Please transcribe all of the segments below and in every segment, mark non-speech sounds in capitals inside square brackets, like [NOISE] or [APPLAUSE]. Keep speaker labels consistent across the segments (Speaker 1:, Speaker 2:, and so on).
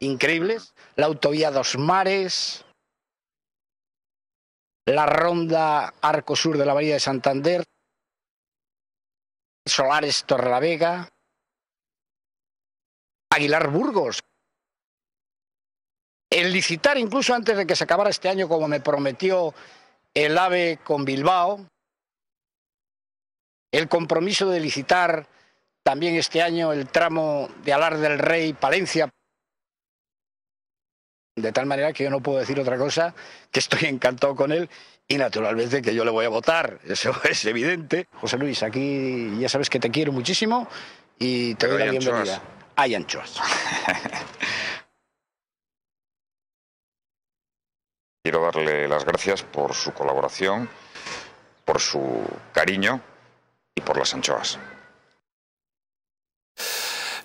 Speaker 1: increíbles. La autovía Dos Mares, la ronda Arco Sur de la Bahía de Santander, Solares Vega Aguilar Burgos. El licitar, incluso antes de que se acabara este año, como me prometió el AVE con Bilbao, el compromiso de licitar también este año el tramo de Alar del Rey Palencia de tal manera que yo no puedo decir otra cosa que estoy [LAUGHS] encantado con él y naturalmente que yo le voy a votar, [LAUGHS] eso es evidente. José Luis, aquí
Speaker 2: ya sabes que te quiero muchísimo y te doy la bienvenida.
Speaker 1: Hay anchoas. [LAUGHS]
Speaker 3: Quiero darle las gracias por su colaboración, por su cariño y por las
Speaker 4: anchoas.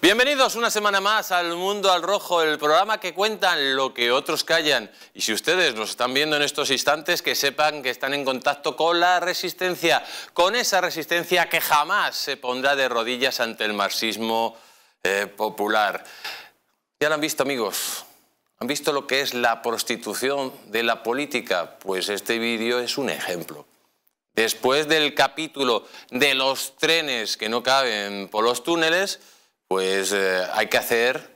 Speaker 4: Bienvenidos una semana más al Mundo al Rojo, el programa que cuentan lo que otros callan. Y si ustedes nos están viendo en estos instantes, que sepan que están en contacto con la resistencia, con esa resistencia que jamás se pondrá de rodillas ante el marxismo eh, popular. Ya lo han visto, amigos. ¿Han visto lo que es la prostitución de la política? Pues este vídeo es un ejemplo. Después del capítulo de los trenes que no caben por los túneles, pues eh, hay que hacer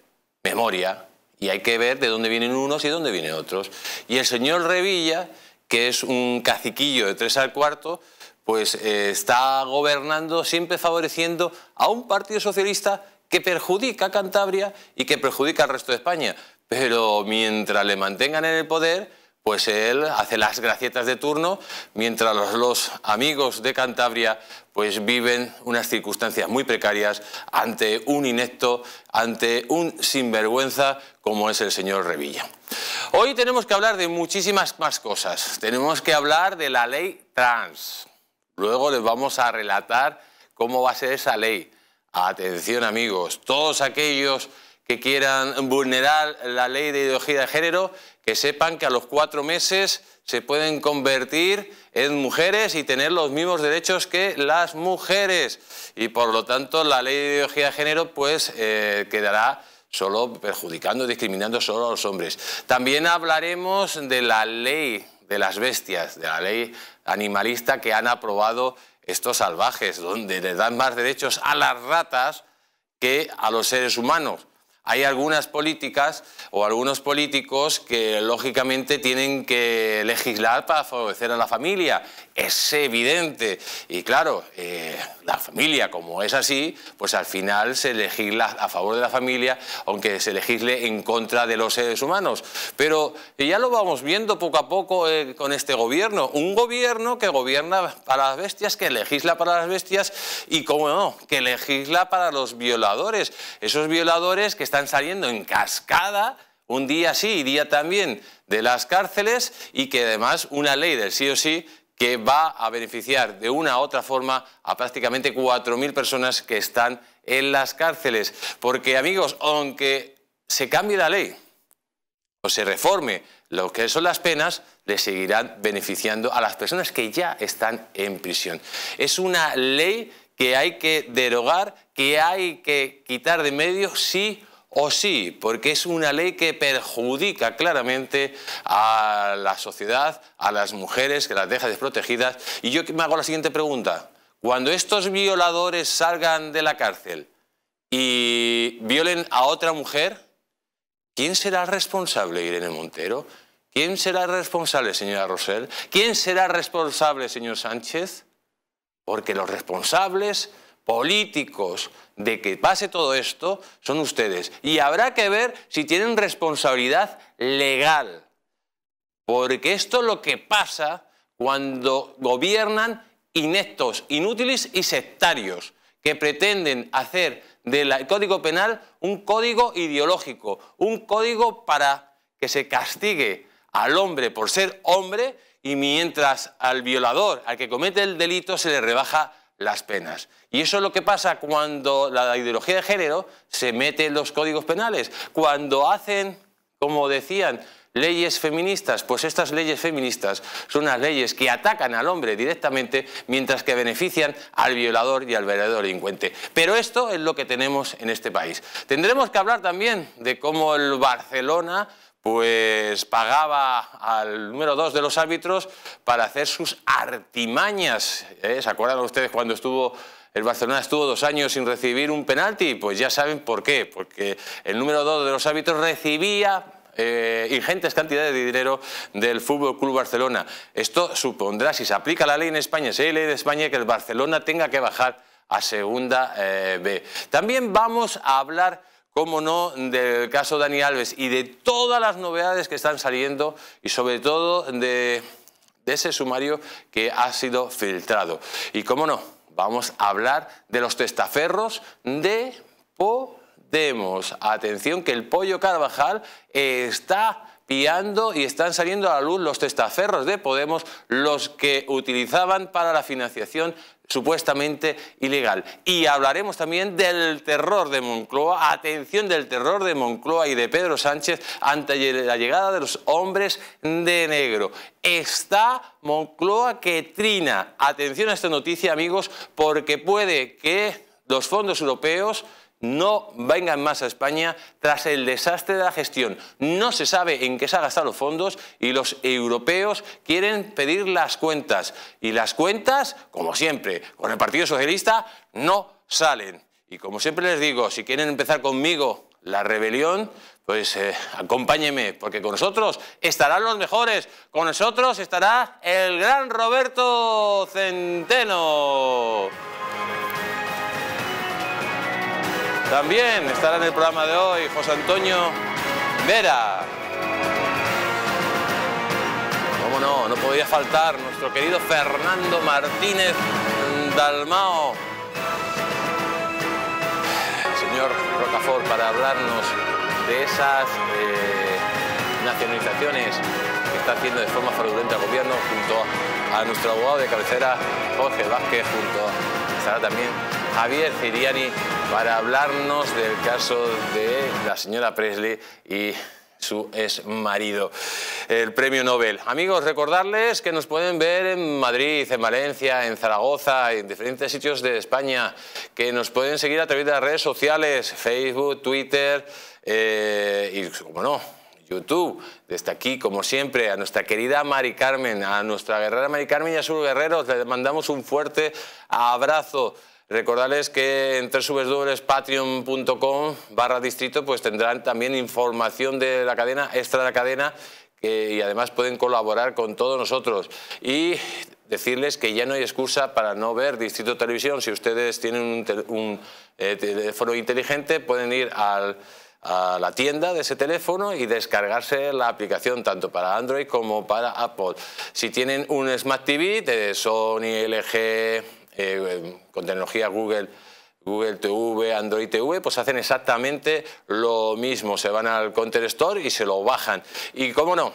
Speaker 4: memoria y hay que ver de dónde vienen unos y dónde vienen otros. Y el señor Revilla, que es un caciquillo de tres al cuarto, pues eh, está gobernando siempre favoreciendo a un partido socialista que perjudica a Cantabria y que perjudica al resto de España. Pero mientras le mantengan en el poder, pues él hace las gracietas de turno, mientras los, amigos de Cantabria pues viven unas circunstancias muy precarias ante un inecto, ante un sinvergüenza como es el señor Revilla. Hoy tenemos que hablar de muchísimas más cosas. Tenemos que hablar de la ley trans. Luego les vamos a relatar cómo va a ser esa ley. Atención amigos, todos aquellos que quieran vulnerar la ley de ideología de género, que sepan que a los cuatro meses se pueden convertir en mujeres y tener los mismos derechos que las mujeres. Y por lo tanto, la ley de ideología de género pues, eh, quedará solo perjudicando, discriminando solo a los hombres. También hablaremos de la ley de las bestias, de la ley animalista que han aprobado estos salvajes, donde le dan más derechos a las ratas que a los seres humanos hay algunas políticas o algunos políticos que lógicamente tienen que legislar para favorecer a la familia es evidente. Y claro, eh, la familia, como es así, pues al final se legisla a favor de la familia, aunque se legisle en contra de los seres humanos. Pero ya lo vamos viendo poco a poco eh, con este gobierno. Un gobierno que gobierna para las bestias, que legisla para las bestias y, como no, que legisla para los violadores. Esos violadores que están saliendo en cascada un día sí y día también de las cárceles y que además una ley del sí o sí que va a beneficiar de una u otra forma a prácticamente 4.000 personas que están en las cárceles. Porque, amigos, aunque se cambie la ley o se reforme lo que son las penas, le seguirán beneficiando a las personas que ya están en prisión. Es una ley que hay que derogar, que hay que quitar de medio sí si o sí, porque es una ley que perjudica claramente a la sociedad, a las mujeres, que las deja desprotegidas. Y yo me hago la siguiente pregunta. Cuando estos violadores salgan de la cárcel y violen a otra mujer, ¿quién será responsable, Irene Montero? ¿Quién será responsable, señora Rosell? ¿Quién será responsable, señor Sánchez? Porque los responsables políticos de que pase todo esto son ustedes. Y habrá que ver si tienen responsabilidad legal, porque esto es lo que pasa cuando gobiernan ineptos, inútiles y sectarios, que pretenden hacer del Código Penal un código ideológico, un código para que se castigue al hombre por ser hombre y mientras al violador, al que comete el delito, se le rebaja las penas. Y eso es lo que pasa cuando la ideología de género se mete en los códigos penales, cuando hacen, como decían, leyes feministas, pues estas leyes feministas son unas leyes que atacan al hombre directamente mientras que benefician al violador y al verdadero delincuente. Pero esto es lo que tenemos en este país. Tendremos que hablar también de cómo el Barcelona pues pagaba al número dos de los árbitros para hacer sus artimañas. ¿eh? ¿Se acuerdan ustedes cuando estuvo el Barcelona estuvo dos años sin recibir un penalti? Pues ya saben por qué, porque el número dos de los árbitros recibía eh, ingentes cantidades de dinero del Fútbol Club Barcelona. Esto supondrá, si se aplica la ley en España, si hay ley de España, que el Barcelona tenga que bajar a segunda eh, B. También vamos a hablar cómo no, del caso Dani Alves y de todas las novedades que están saliendo y sobre todo de, ese sumario que ha sido filtrado. Y cómo no, vamos a hablar de los testaferros de Podemos. Atención que el pollo Carvajal está piando y están saliendo a la luz los testaferros de Podemos, los que utilizaban para la financiación supuestamente ilegal. Y hablaremos también del terror de Moncloa, atención del terror de Moncloa y de Pedro Sánchez ante la llegada de los hombres de negro. Está Moncloa que trina. Atención a esta noticia, amigos, porque puede que los fondos europeos no vengan más a España tras el desastre de la gestión. No se sabe en qué se han gastado los fondos y los europeos quieren pedir las cuentas. Y las cuentas, como siempre, con el Partido Socialista no salen. Y como siempre les digo, si quieren empezar conmigo la rebelión, pues eh, acompáñenme, porque con nosotros estarán los mejores, con nosotros estará el gran Roberto Centeno. También estará en el programa de hoy José Antonio Vera. Cómo no, no podía faltar nuestro querido Fernando Martínez Dalmao. señor Rocafort, para hablarnos de esas eh, nacionalizaciones que está haciendo de forma fraudulenta el gobierno junto a nuestro abogado de cabecera Jorge Vázquez, junto a estará también Javier Ciriani para hablarnos del caso de la señora Presley y su ex marido, el premio Nobel. Amigos, recordarles que nos pueden ver en Madrid, en Valencia, en Zaragoza, en diferentes sitios de España, que nos pueden seguir a través de las redes sociales, Facebook, Twitter eh, y, como no, YouTube. Desde aquí, como siempre, a nuestra querida Mari Carmen, a nuestra guerrera Mari Carmen y a sus guerreros, les mandamos un fuerte abrazo. Recordarles que en www.patreon.com barra distrito pues tendrán también información de la cadena, extra de la cadena, y además pueden colaborar con todos nosotros. Y decirles que ya no hay excusa para no ver Distrito Televisión. Si ustedes tienen un, eh, teléfono inteligente pueden ir al a la tienda de ese teléfono y descargarse la aplicación tanto para Android como para Apple. Si tienen un Smart TV de Sony, LG, eh, con tecnología Google, Google TV, Android TV, pues hacen exactamente lo mismo. Se van al content Store y se lo bajan. Y cómo no,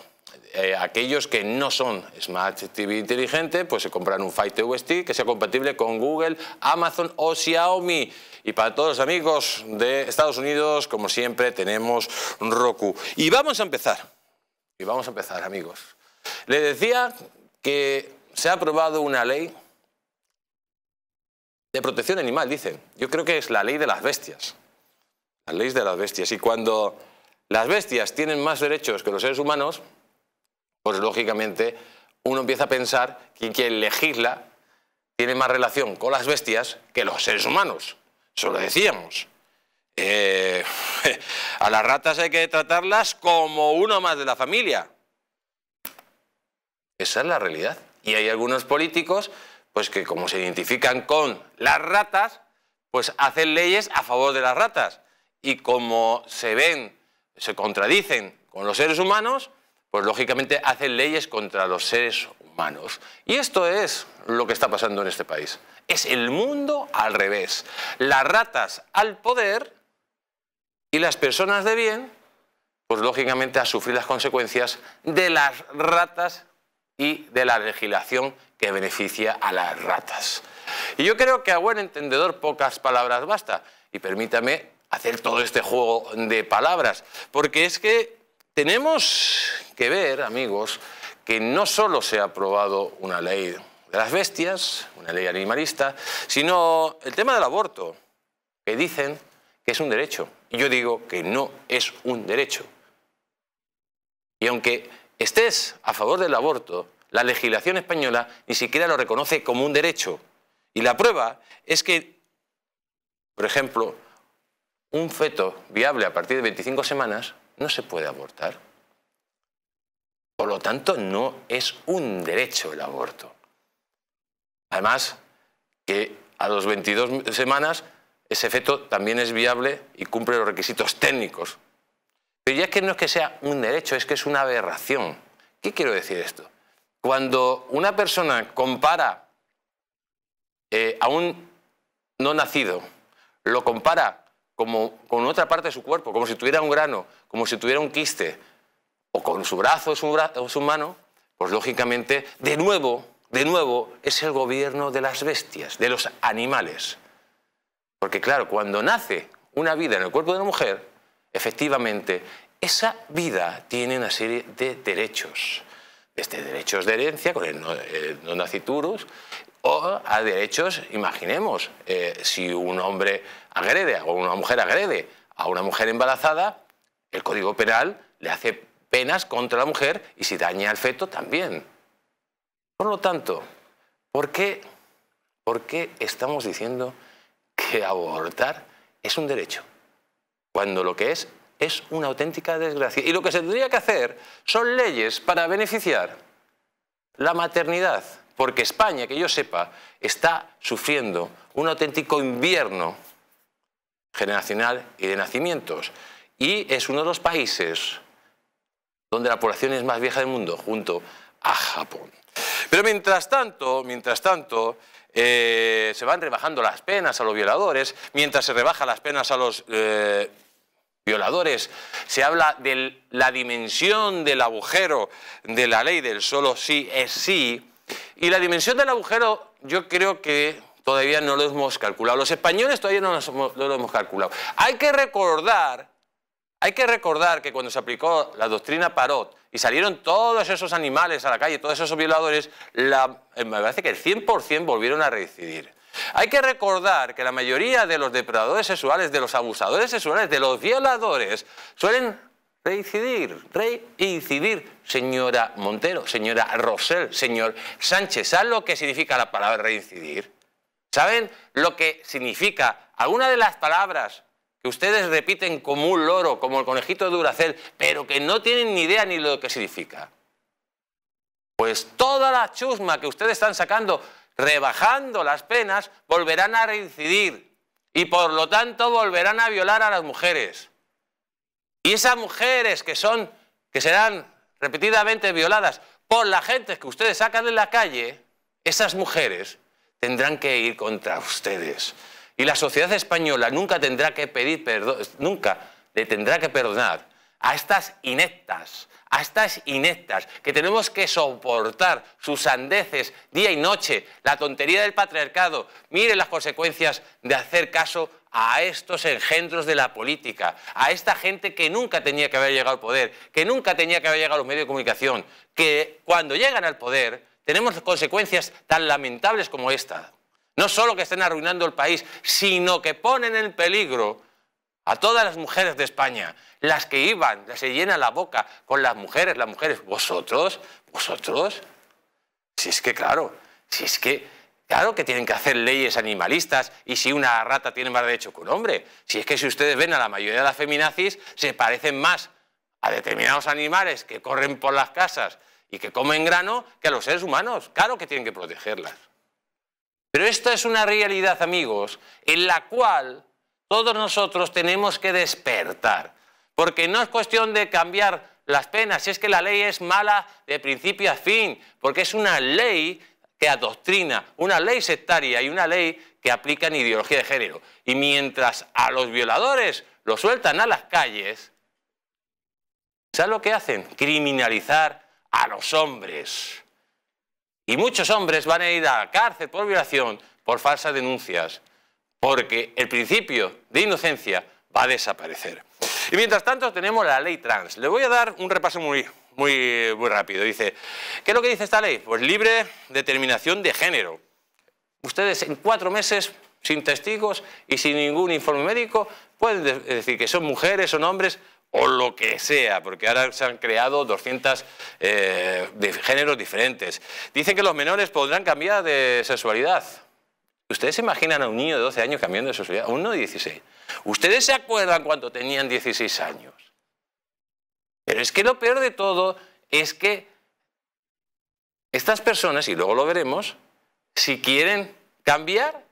Speaker 4: eh, aquellos que no son Smart TV inteligente, pues se compran un Fire TV Stick que sea compatible con Google, Amazon o Xiaomi. Y para todos los amigos de Estados Unidos, como siempre, tenemos Roku. Y vamos a empezar. Y vamos a empezar, amigos. le decía que se ha aprobado una ley de protección animal, dicen. Yo creo que es la ley de las bestias. La ley de las bestias. Y cuando las bestias tienen más derechos que los seres humanos, pues lógicamente uno empieza a pensar que quien legisla tiene más relación con las bestias que los seres humanos. Eso lo decíamos. Eh, [LAUGHS] a las ratas hay que tratarlas como uno más de la familia. Esa es la realidad. Y hay algunos políticos pues que como se identifican con las ratas, pues hacen leyes a favor de las ratas. Y como se ven, se contradicen con los seres humanos, pues lógicamente hacen leyes contra los seres humanos. Y esto es lo que está pasando en este país. Es el mundo al revés. Las ratas al poder y las personas de bien, pues lógicamente a sufrir las consecuencias de las ratas y de la legislación que beneficia a las ratas. Y yo creo que a buen entendedor pocas palabras basta. Y permítame hacer todo este juego de palabras, porque es que tenemos que ver, amigos, que no solo se ha aprobado una ley de las bestias, una ley animalista, sino el tema del aborto, que dicen que es un derecho. Y yo digo que no es un derecho. Y aunque estés a favor del aborto, la legislación española ni siquiera lo reconoce como un derecho. Y la prueba es que, por ejemplo, un feto viable a partir de 25 semanas no se puede abortar. Por lo tanto, no es un derecho el aborto. Además, que a los 22 semanas ese feto también es viable y cumple los requisitos técnicos. Pero ya que no es que sea un derecho, es que es una aberración. ¿Qué quiero decir esto? Cuando una persona compara eh, a un no nacido, lo compara como con otra parte de su cuerpo, como si tuviera un grano, como si tuviera un quiste, o con su brazo, su, su mano, pues lógicamente, de nuevo, de nuevo, es el gobierno de las bestias, de los animales. Porque claro, cuando nace una vida en el cuerpo de una mujer, efectivamente, esa vida tiene una serie de derechos. Desde derechos de herencia, con el no, no naciturus, o a derechos, imaginemos, eh, si un hombre agrede o una mujer agrede a una mujer embarazada, el Código Penal le hace penas contra la mujer y si daña al feto también. Por lo tanto, ¿por qué estamos diciendo que abortar es un derecho? Cuando lo que es es una auténtica desgracia. Y lo que se tendría que hacer son leyes para beneficiar la maternidad, porque España, que yo sepa, está sufriendo un auténtico invierno generacional y de nacimientos. Y es uno de los países donde la población es más vieja del mundo, junto a Japón. Pero mientras tanto, mientras tanto, eh, se van rebajando las penas a los violadores, mientras se rebaja las penas a los eh, violadores, se habla de la dimensión del agujero de la ley del solo sí es sí, y la dimensión del agujero yo creo que todavía no lo hemos calculado. Los españoles todavía no, lo hemos calculado. Hay que recordar hay que recordar que cuando se aplicó la doctrina Parot y salieron todos esos animales a la calle, todos esos violadores, eh, me parece que el 100% volvieron a reincidir. Hay que recordar que la mayoría de los depredadores sexuales, de los abusadores sexuales, de los violadores, suelen Reincidir, reincidir, señora Montero, señora Rosell, señor Sánchez. ¿Saben lo que significa la palabra reincidir? ¿Saben lo que significa alguna de las palabras que ustedes repiten como un loro, como el conejito de Duracel, pero que no tienen ni idea ni lo que significa? Pues toda la chusma que ustedes están sacando, rebajando las penas, volverán a reincidir y por lo tanto volverán a violar a las mujeres. Y esas mujeres que son, que serán repetidamente violadas por la gente que ustedes sacan de la calle, esas mujeres tendrán que ir contra ustedes. Y la sociedad española nunca tendrá que pedir perdón, nunca le tendrá que perdonar a estas ineptas, a estas ineptas que tenemos que soportar sus sandeces día y noche, la tontería del patriarcado. Miren las consecuencias de hacer caso a estos engendros de la política, a esta gente que nunca tenía que haber llegado al poder, que nunca tenía que haber llegado a los medios de comunicación, que cuando llegan al poder tenemos consecuencias tan lamentables como esta. No solo que estén arruinando el país, sino que ponen en peligro a todas las mujeres de España, las que iban, las se llena la boca con las mujeres, las mujeres, vosotros, vosotros. Si es que claro, si es que Claro que tienen que hacer leyes animalistas y si una rata tiene más derecho que un hombre. Si es que si ustedes ven a la mayoría de las feminazis, se parecen más a determinados animales que corren por las casas y que comen grano que a los seres humanos. Claro que tienen que protegerlas. Pero esta es una realidad, amigos, en la cual todos nosotros tenemos que despertar. Porque no es cuestión de cambiar las penas, si es que la ley es mala de principio a fin, porque es una ley que adoctrina, una ley sectaria y una ley que aplica aplican ideología de género. Y mientras a los violadores los sueltan a las calles, ¿sabes lo que hacen? Criminalizar a los hombres. Y muchos hombres van a ir a la cárcel por violación, por falsas denuncias, porque el principio de inocencia va a desaparecer. Y mientras tanto tenemos la ley trans. Le voy a dar un repaso muy, muy, rápido. Dice, ¿qué es lo que dice esta ley? Pues libre determinación de género. Ustedes en cuatro meses, sin testigos y sin ningún informe médico, pueden decir que son mujeres, son hombres o lo que sea, porque ahora se han creado 200 eh, de géneros diferentes. Dicen que los menores podrán cambiar de sexualidad. ¿Ustedes se imaginan a un niño de 12 años cambiando de sexualidad? A uno de 16. ¿Ustedes se acuerdan cuando tenían 16 años? Pero es que lo peor de todo es que estas personas, y luego lo veremos, si quieren cambiar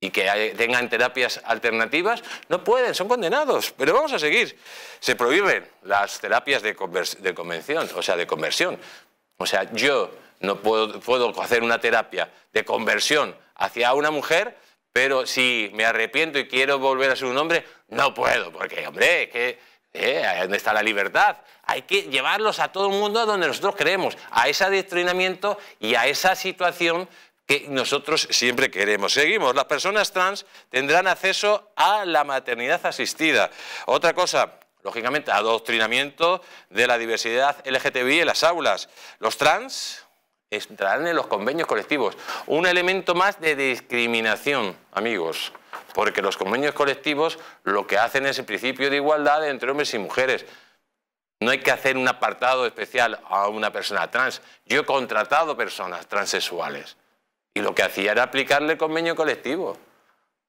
Speaker 4: y que tengan terapias alternativas, no pueden, son condenados. Pero vamos a seguir. Se prohíben las terapias de, convención, o sea, de conversión. O sea, yo no puedo, puedo hacer una terapia de conversión hacia una mujer, pero si me arrepiento y quiero volver a ser un hombre, no puedo, porque, hombre, que ¿eh? ¿Dónde está la libertad? Hay que llevarlos a todo el mundo a donde nosotros creemos, a ese adoctrinamiento y a esa situación que nosotros siempre queremos. Seguimos, las personas trans tendrán acceso a la maternidad asistida. Otra cosa, lógicamente, adoctrinamiento de la diversidad LGTBI en las aulas. Los trans entrarán en los convenios colectivos. Un elemento más de discriminación, amigos porque los convenios colectivos lo que hacen es el principio de igualdad entre hombres y mujeres. No hay que hacer un apartado especial a una persona trans. Yo he contratado personas transexuales y lo que hacía era aplicarle el convenio colectivo.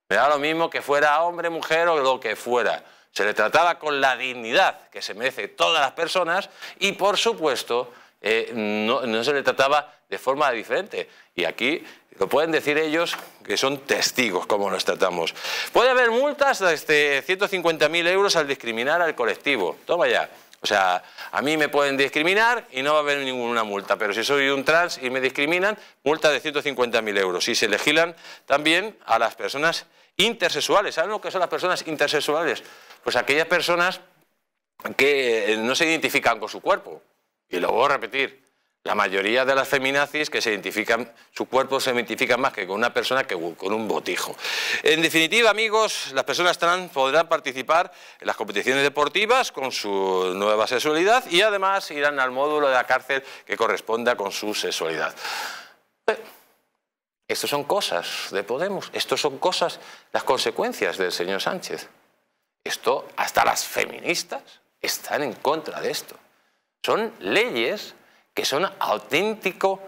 Speaker 4: Me da lo mismo que fuera hombre, mujer o lo que fuera. Se le trataba con la dignidad que se merece todas las personas y, por supuesto, eh, no se le trataba de forma diferente. Y aquí lo pueden decir ellos que son testigos como nos tratamos. Puede haber multas de este, 150.000 euros al discriminar al colectivo. Toma ya. O sea, a mí me pueden discriminar y no va a haber ninguna multa, pero si soy un trans y me discriminan, multa de 150.000 euros. Y se legislan también a las personas intersexuales. ¿Saben lo que son las personas intersexuales? Pues aquellas personas que no se identifican con su cuerpo. Y lo voy a repetir, la mayoría de las feminazis que se identifican, su cuerpo se identifica más que con una persona que con un botijo. En definitiva, amigos, las personas trans podrán participar en las competiciones deportivas con su nueva sexualidad y además irán al módulo de la cárcel que corresponda con su sexualidad. Pues, estas son cosas de Podemos, estas son cosas, las consecuencias del señor Sánchez. Esto, hasta las feministas están en contra de esto. Son leyes que son auténticos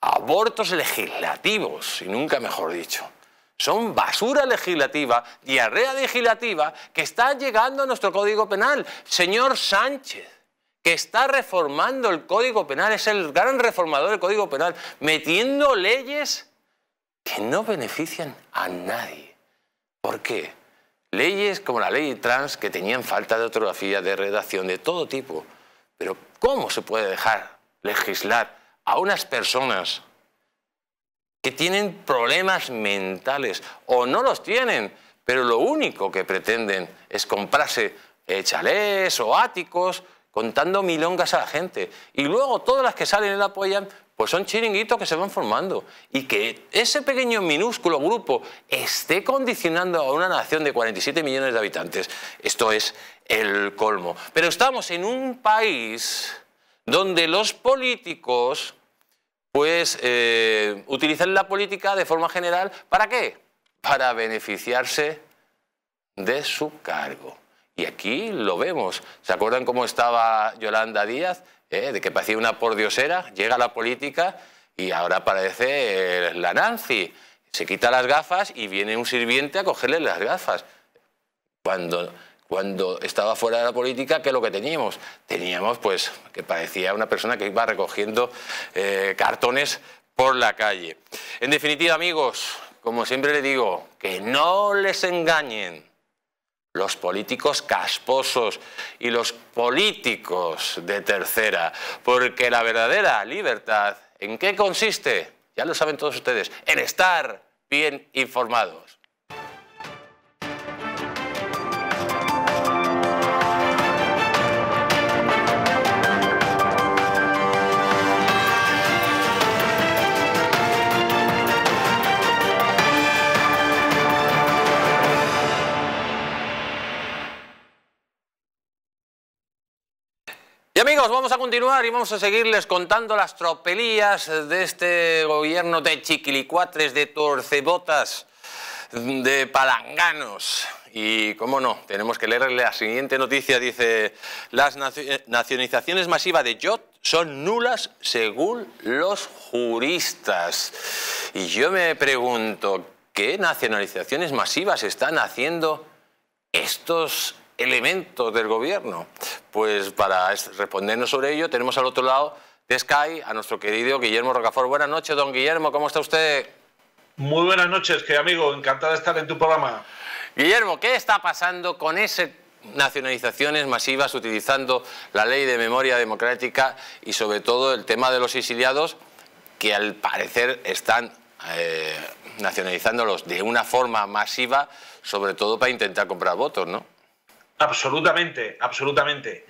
Speaker 4: abortos legislativos, y nunca mejor dicho. Son basura legislativa, diarrea legislativa, que está llegando a nuestro Código Penal. Señor Sánchez, que está reformando el Código Penal, es el gran reformador del Código Penal, metiendo leyes que no benefician a nadie. ¿Por qué? Leyes como la ley trans que tenían falta de ortografía, de redacción, de todo tipo. Pero ¿cómo se puede dejar legislar a unas personas que tienen problemas mentales o no los tienen, pero lo único que pretenden es comprarse eh, chalés o áticos contando milongas a la gente. Y luego todas las que salen y la apoyan, pues son chiringuitos que se van formando. Y que ese pequeño minúsculo grupo esté condicionando a una nación de 47 millones de habitantes, esto es el colmo. Pero estamos en un país donde los políticos pues eh, utilizan la política de forma general, ¿para qué? Para beneficiarse de su cargo. Y aquí lo vemos. ¿Se acuerdan cómo estaba Yolanda Díaz? Eh, de que parecía una pordiosera, llega la política y ahora aparece eh, la Nancy. Se quita las gafas y viene un sirviente a cogerle las gafas. Cuando cuando estaba fuera de la política, ¿qué es lo que teníamos? Teníamos, pues, que parecía una persona que iba recogiendo eh, cartones por la calle. En definitiva, amigos, como siempre le digo, que no les engañen los políticos casposos y los políticos de tercera, porque la verdadera libertad, ¿en qué consiste? Ya lo saben todos ustedes, en estar bien informados. amigos, vamos a continuar y vamos a seguirles contando las tropelías de este gobierno de chiquilicuatres, de torcebotas, de palanganos. Y cómo no, tenemos que leerle la siguiente noticia. Dice, las eh, nacionalizaciones masivas de Jot son nulas según los juristas. Y yo me pregunto, ¿qué nacionalizaciones masivas están haciendo estos elementos del gobierno? Pues para respondernos sobre ello tenemos al otro lado de Sky a nuestro querido Guillermo Rocafort. Buenas noches, don Guillermo, ¿cómo está usted? Muy buenas noches, querido amigo, Encantada de estar en tu programa. Guillermo, ¿qué está pasando con esas nacionalizaciones masivas utilizando la ley de memoria democrática y sobre todo el tema de los exiliados que al parecer están eh, nacionalizándolos de una forma masiva, sobre todo para intentar comprar votos, ¿no?
Speaker 3: Absolutamente, absolutamente.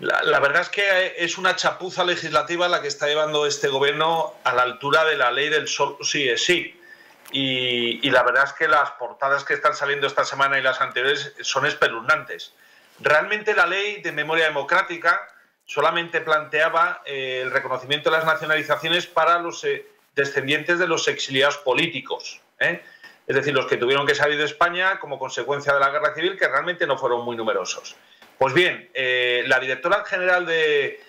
Speaker 3: La, verdad es que eh, es una chapuza legislativa la que está llevando este gobierno a la altura de la ley del sol, sí es eh, sí. Y, la verdad es que las portadas que están saliendo esta semana y las anteriores son espeluznantes. Realmente la ley de memoria democrática solamente planteaba eh, el reconocimiento de las nacionalizaciones para los descendientes de los exiliados políticos. ¿eh? es decir, los que tuvieron que salir de España como consecuencia de la guerra civil, que realmente no fueron muy numerosos. Pues bien, eh, la directora general de,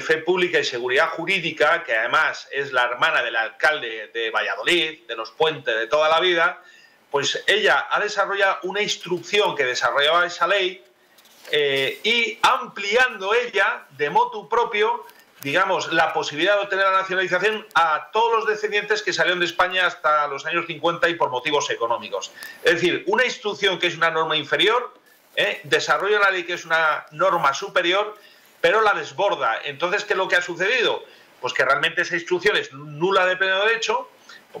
Speaker 3: Fe Pública y Seguridad Jurídica, que además es la hermana del alcalde de Valladolid, de los puentes de toda la vida, pues ella ha desarrollado una instrucción que desarrollaba esa ley eh, y ampliando ella de motu propio digamos, la posibilidad de obtener la nacionalización a todos los descendientes que salieron de España hasta los años 50 y por motivos económicos. Es decir, una instrucción que es una norma inferior, ¿eh? desarrolla la ley que es una norma superior, pero la desborda. Entonces, ¿qué es lo que ha sucedido? Pues que realmente esa instrucción es nula de pleno derecho,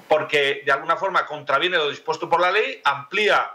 Speaker 3: porque de alguna forma contraviene lo dispuesto por la ley, amplía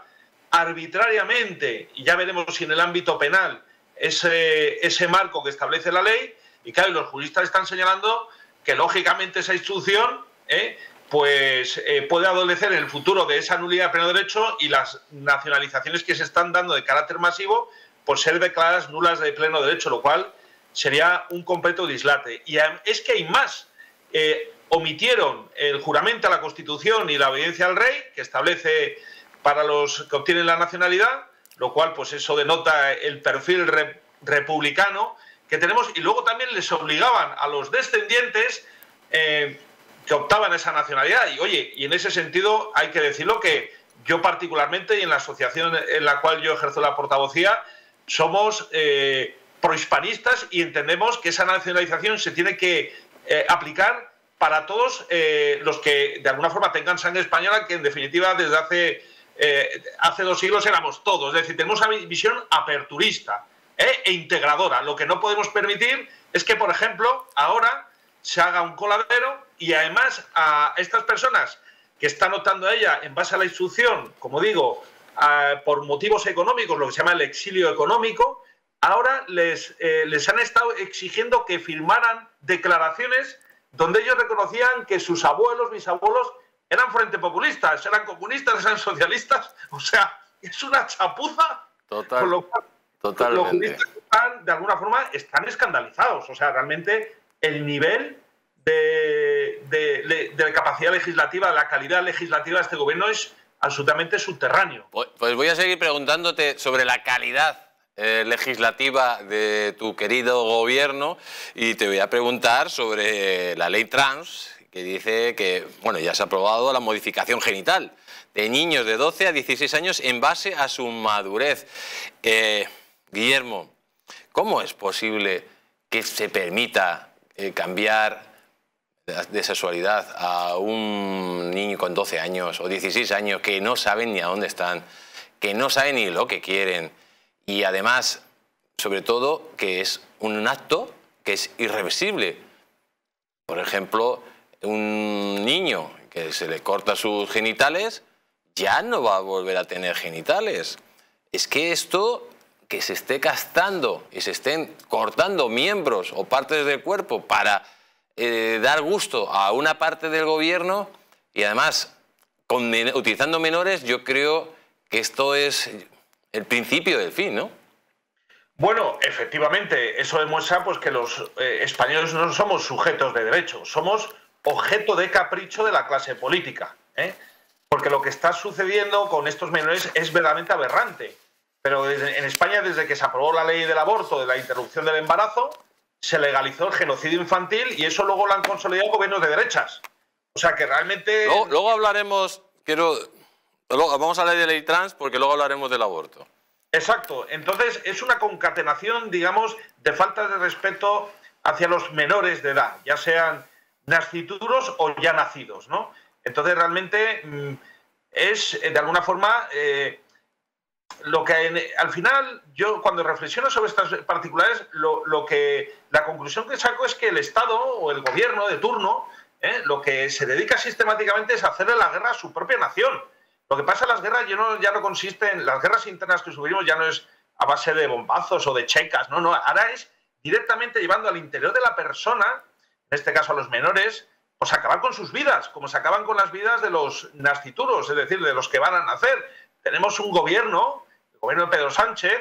Speaker 3: arbitrariamente, y ya veremos si en el ámbito penal, ese marco que establece la ley, y claro, los juristas están señalando que lógicamente esa instrucción ¿eh? pues eh, puede adolecer en el futuro de esa nulidad de pleno derecho y las nacionalizaciones que se están dando de carácter masivo por ser declaradas nulas de pleno derecho, lo cual sería un completo dislate. Y es que hay más. Eh, omitieron el juramento a la Constitución y la obediencia al rey, que establece para los que obtienen la nacionalidad, lo cual pues eso denota el perfil republicano que tenemos, y luego también les obligaban a los descendientes eh, que optaban esa nacionalidad. Y oye, y en ese sentido hay que decirlo que yo particularmente y en la asociación en la cual yo ejerzo la portavocía, somos eh, prohispanistas y entendemos que esa nacionalización se tiene que eh, aplicar para todos los que de alguna forma tengan sangre española, que en definitiva desde hace, hace dos siglos éramos todos. Es decir, tenemos una visión aperturista. ¿eh? e integradora. Lo que no podemos permitir es que, por ejemplo, ahora se haga un coladero y además a estas personas que están notando a ella en base a la instrucción, como digo, por motivos económicos, lo que se llama el exilio económico, ahora les, eh, les han estado exigiendo que firmaran declaraciones donde ellos reconocían que sus abuelos, mis abuelos, eran frente populistas, eran comunistas, eran socialistas. O sea, es una chapuza.
Speaker 4: Total. lo cual, Totalmente. Los juristas
Speaker 3: están, de alguna forma, están escandalizados. O sea, realmente el nivel de, capacidad legislativa, la calidad legislativa de este gobierno es absolutamente subterráneo.
Speaker 4: Pues, pues voy a seguir preguntándote sobre la calidad eh, legislativa de tu querido gobierno y te voy a preguntar sobre la ley trans que dice que, bueno, ya se ha aprobado la modificación genital de niños de 12 a 16 años en base a su madurez. Eh, Guillermo, ¿cómo es posible que se permita eh, cambiar de sexualidad a un niño con 12 años o 16 años que no saben ni a dónde están, que no saben ni lo que quieren y además, sobre todo, que es un acto que es irreversible. Por ejemplo, un niño que se le corta sus genitales ya no va a volver a tener genitales. Es que esto que se esté gastando y se estén cortando miembros o partes del cuerpo para eh, dar gusto a una parte del gobierno y además utilizando menores, yo creo que esto es el principio del fin, ¿no?
Speaker 3: Bueno, efectivamente, eso demuestra pues, que los eh, españoles no somos sujetos de derecho, somos objeto de capricho de la clase política. ¿eh? Porque lo que está sucediendo con estos menores es verdaderamente aberrante. Pero en España, desde que se aprobó la ley del aborto, de la interrupción del embarazo, se legalizó el genocidio infantil y eso luego lo han consolidado gobiernos de derechas.
Speaker 4: O sea que realmente... Luego, hablaremos, quiero... vamos a hablar de ley trans porque luego hablaremos del aborto.
Speaker 3: Exacto. Entonces es una concatenación, digamos, de falta de respeto hacia los menores de edad, ya sean nacituros o ya nacidos, ¿no? Entonces realmente mm, es, de alguna forma... Eh, lo que al final yo cuando reflexiono sobre estas particulares, lo, lo, que la conclusión que saco es que el Estado o el gobierno de turno ¿eh? lo que se dedica sistemáticamente es hacerle la guerra a su propia nación. Lo que pasa en las guerras ya no, ya no consiste en las guerras internas que subimos ya no es a base de bombazos o de checas, no, no, ahora es directamente llevando al interior de la persona, en este caso a los menores, pues acabar con sus vidas, como se acaban con las vidas de los nascituros, es decir, de los que van a nacer. Tenemos un gobierno gobierno de Pedro Sánchez,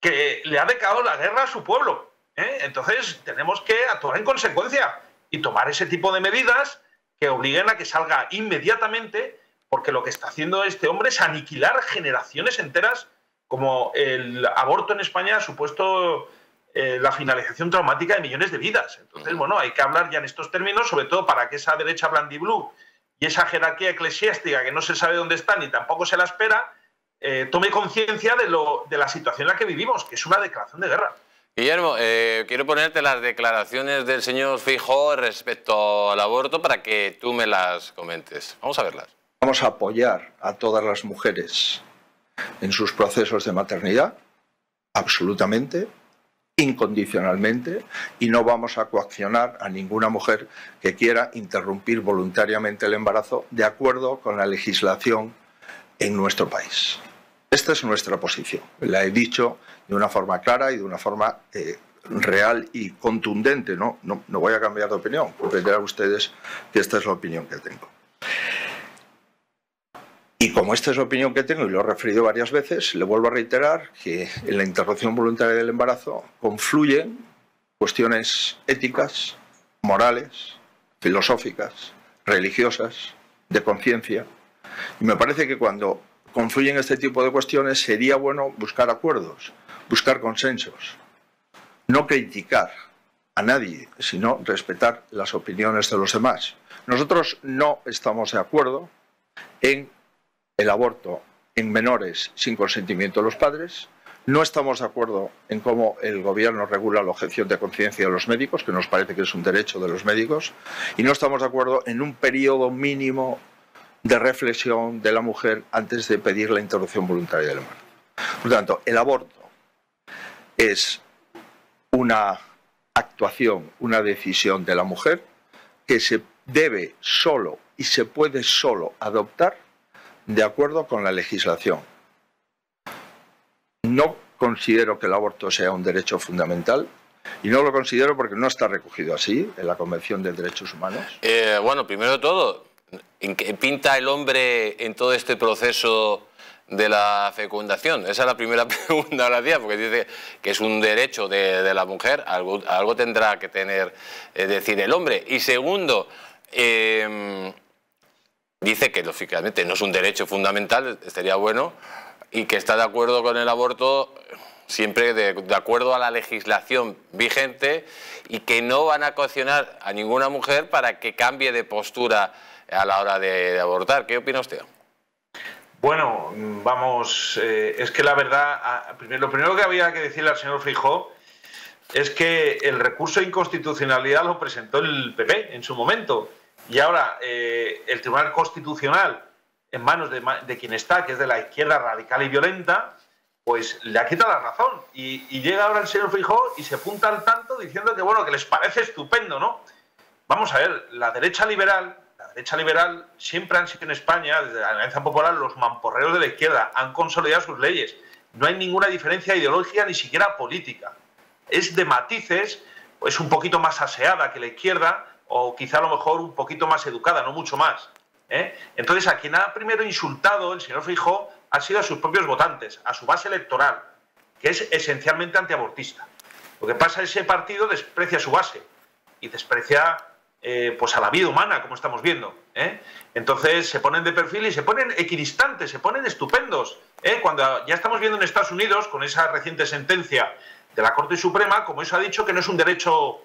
Speaker 3: que le ha decado la guerra a su pueblo. ¿eh? Entonces tenemos que actuar en consecuencia y tomar ese tipo de medidas que obliguen a que salga inmediatamente, porque lo que está haciendo este hombre es aniquilar generaciones enteras, como el aborto en España ha supuesto eh, la finalización traumática de millones de vidas. Entonces, bueno, hay que hablar ya en estos términos, sobre todo para que esa derecha blandiblue y esa jerarquía eclesiástica que no se sabe dónde están ni tampoco se la espera, eh, tome conciencia de, la situación en la que vivimos, que es una declaración de guerra.
Speaker 4: Guillermo, eh, quiero ponerte las declaraciones del señor Fijo respecto al aborto para que tú me las comentes. Vamos a verlas.
Speaker 1: Vamos a apoyar a todas las mujeres en sus procesos de maternidad, absolutamente, incondicionalmente, y no vamos a coaccionar a ninguna mujer que quiera interrumpir voluntariamente el embarazo de acuerdo con la legislación en nuestro país. Esta es nuestra posición. La he dicho de una forma clara y de una forma eh, real y contundente. ¿no? ¿no? No, voy a cambiar de opinión. Comprenderán ustedes que esta es la opinión que tengo. Y como esta es la opinión que tengo y lo he referido varias veces, le vuelvo a reiterar que en la interrupción voluntaria del embarazo confluyen cuestiones éticas, morales, filosóficas, religiosas, de conciencia. Y me parece que cuando confluyen este tipo de cuestiones, sería bueno buscar acuerdos, buscar consensos, no criticar a nadie, sino respetar las opiniones de los demás. Nosotros no estamos de acuerdo en el aborto en menores sin consentimiento de los padres, no estamos de acuerdo en cómo el Gobierno regula la objeción de conciencia de los médicos, que nos parece que es un derecho de los médicos, y no estamos de acuerdo en un periodo mínimo de reflexión de la mujer antes de pedir la interrupción voluntaria del embarazo. Por tanto, el aborto es una actuación, una decisión de la mujer que se debe solo y se puede solo adoptar de acuerdo con la legislación. No considero que el aborto sea un derecho fundamental, y no lo considero porque no está recogido así en la Convención de Derechos Humanos.
Speaker 4: Eh, bueno, primero de todo, ¿En qué pinta el hombre en todo este proceso de la fecundación? Esa es la primera [LAUGHS] pregunta la porque dice que es un derecho de, la mujer, algo, tendrá que tener, eh, decir, el hombre. Y segundo, em, dice que lógicamente no es un derecho fundamental, estaría bueno, y que está de acuerdo con el aborto siempre de, de, acuerdo a la legislación vigente y que no van a coaccionar a ninguna mujer para que cambie de postura a la hora de, abortar. ¿Qué opina usted?
Speaker 3: Bueno, vamos, eh, es que la verdad, lo primero que había que decirle al señor Fijó es que el recurso de inconstitucionalidad lo presentó el PP en su momento. Y ahora eh, el Tribunal Constitucional, en manos de, quien está, que es de la izquierda radical y violenta, pues le ha quitado la razón. Y, llega ahora el señor Fijó y se apunta al tanto diciendo que, bueno, que les parece estupendo, ¿no? Vamos a ver, la derecha liberal derecha liberal siempre han sido en España, desde la Alianza Popular, los mamporreros de la izquierda. Han consolidado sus leyes. No hay ninguna diferencia ideológica ni siquiera política. Es de matices, es un poquito más aseada que la izquierda o quizá a lo mejor un poquito más educada, no mucho más. ¿eh? Entonces, a quien ha primero insultado el señor Fijó ha sido a sus propios votantes, a su base electoral, que es esencialmente antiabortista. Lo que pasa es que ese partido desprecia su base y desprecia eh, pues a la vida humana, como estamos viendo. ¿eh? Entonces se ponen de perfil y se ponen equidistantes, se ponen estupendos. ¿eh? Cuando ya estamos viendo en Estados Unidos, con esa reciente sentencia de la Corte Suprema, como eso ha dicho, que no es un derecho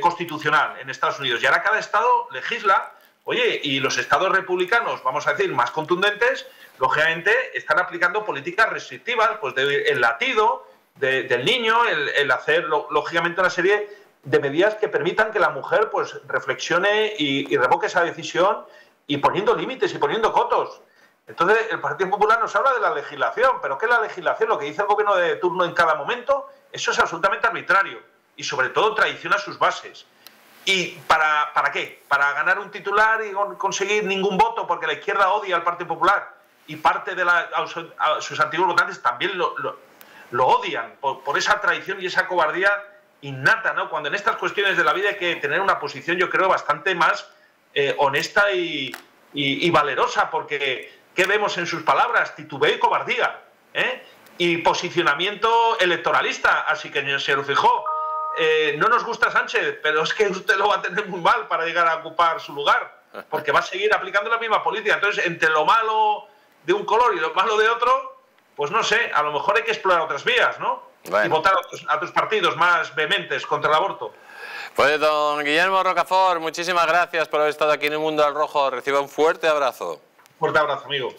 Speaker 3: constitucional en Estados Unidos. Y ahora cada Estado legisla, oye, y los Estados republicanos, vamos a decir, más contundentes, lógicamente están aplicando políticas restrictivas, pues del latido del niño, el, hacer, lógicamente, una serie de medidas que permitan que la mujer pues reflexione y, revoque esa decisión y poniendo límites y poniendo cotos. Entonces, el Partido Popular nos habla de la legislación, pero ¿qué es la legislación? Lo que dice el gobierno de turno en cada momento, eso es absolutamente arbitrario y sobre todo traiciona sus bases. ¿Y para, para qué? ¿Para ganar un titular y conseguir ningún voto porque la izquierda odia al Partido Popular y parte de sus antiguos votantes también lo, odian por esa traición y esa cobardía innata, ¿no? Cuando en estas cuestiones de la vida hay que tener una posición, yo creo, bastante más eh, honesta y, valerosa, porque ¿qué vemos en sus palabras? Titubeo y cobardía, ¿eh? Y posicionamiento electoralista, así que se lo fijó. Eh, no nos gusta Sánchez, pero es que usted lo va a tener muy mal para llegar a ocupar su lugar, porque va a seguir aplicando la misma política. Entonces, entre lo malo de un color y lo malo de otro, pues no sé, a lo mejor hay que explorar otras vías, ¿no? y votar a tus, a partidos más vehementes
Speaker 4: contra el aborto. Pues don Guillermo Rocafort, muchísimas gracias por haber estado aquí en el Mundo al Rojo. Reciba un fuerte abrazo.
Speaker 3: Fuerte abrazo, amigo.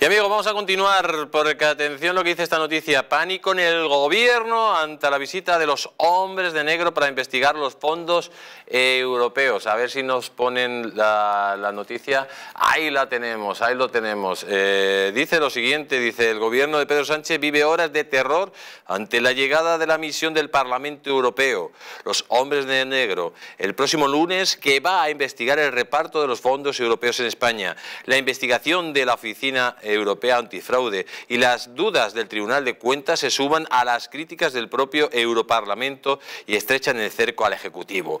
Speaker 4: Y amigos, vamos a continuar porque atención lo que dice esta noticia. Pánico en el gobierno ante la visita de los hombres de negro para investigar los fondos europeos. A ver si nos ponen la, noticia. Ahí la tenemos, ahí lo tenemos. Eh, dice lo siguiente, dice el gobierno de Pedro Sánchez vive horas de terror ante la llegada de la misión del Parlamento Europeo. Los hombres de negro, el próximo lunes que va a investigar el reparto de los fondos europeos en España. La investigación de la oficina Europea Antifraude y las dudas del Tribunal de Cuentas se suman a las críticas del propio Europarlamento y estrechan el cerco al Ejecutivo.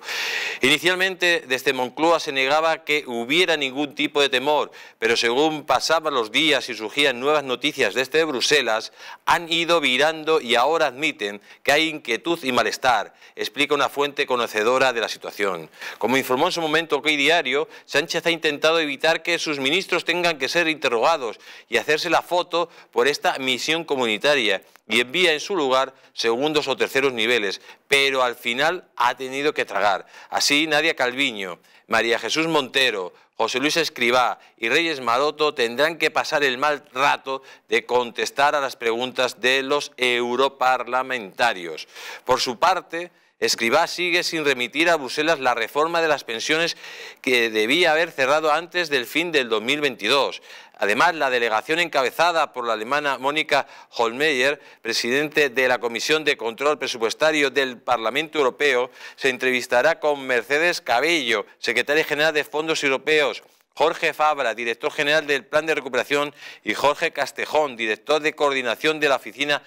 Speaker 4: Inicialmente, desde Moncloa se negaba que hubiera ningún tipo de temor, pero según pasaban los días y surgían nuevas noticias desde Bruselas, han ido virando y ahora admiten que hay inquietud y malestar, explica una fuente conocedora de la situación. Como informó en su momento que diario, Sánchez ha intentado evitar que sus ministros tengan que ser interrogados y hacerse la foto por esta misión comunitaria y envía en su lugar segundos o terceros niveles, pero al final ha tenido que tragar. Así Nadia Calviño, María Jesús Montero, José Luis Escribá y Reyes Maroto tendrán que pasar el mal rato de contestar a las preguntas de los europarlamentarios. Por su parte, Escribá sigue sin remitir a Bruselas la reforma de las pensiones que debía haber cerrado antes del fin del 2022. Además, la delegación encabezada por la alemana Mónica Holmeyer, presidente de la Comisión de Control Presupuestario del Parlamento Europeo, se entrevistará con Mercedes Cabello, secretaria general de Fondos Europeos, Jorge Fabra, director general del Plan de Recuperación, y Jorge Castejón, director de coordinación de la Oficina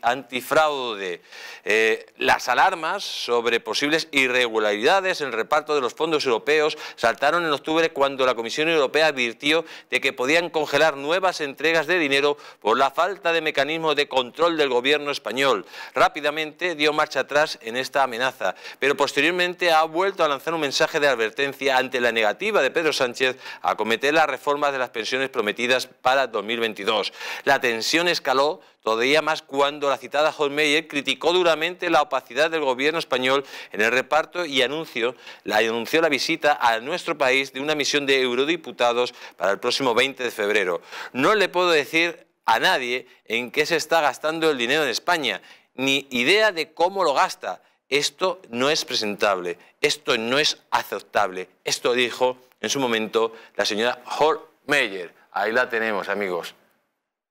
Speaker 4: Antifraude. Eh, las alarmas sobre posibles irregularidades en el reparto de los fondos europeos saltaron en octubre cuando la Comisión Europea advirtió de que podían congelar nuevas entregas de dinero por la falta de mecanismos de control del gobierno español. Rápidamente dio marcha atrás en esta amenaza, pero posteriormente ha vuelto a lanzar un mensaje de advertencia ante la negativa de Pedro Sánchez a acometer las reformas de las pensiones prometidas para 2022. La tensión escaló todavía más cuando la citada Holmeyer criticó duramente la opacidad del gobierno español en el reparto y anunció la, anunció la visita a nuestro país de una misión de eurodiputados para el próximo 20 de febrero. No le puedo decir a nadie en qué se está gastando el dinero en España, ni idea de cómo lo gasta. Esto no es presentable, esto no es aceptable. Esto dijo en su momento la señora Hortmeyer. Ahí la tenemos, amigos.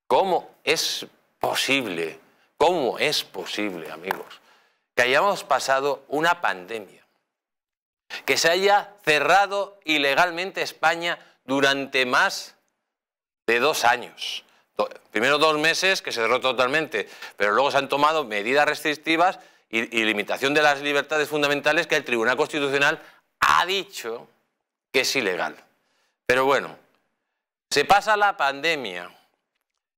Speaker 4: ¿Cómo es posible? ¿Cómo es posible, amigos? Que hayamos pasado una pandemia, que se haya cerrado ilegalmente España durante más de dos años. primero dos meses, que se cerró totalmente, pero luego se han tomado medidas restrictivas y limitación de las libertades fundamentales que el Tribunal Constitucional ha dicho que es ilegal. Pero bueno, se pasa la pandemia.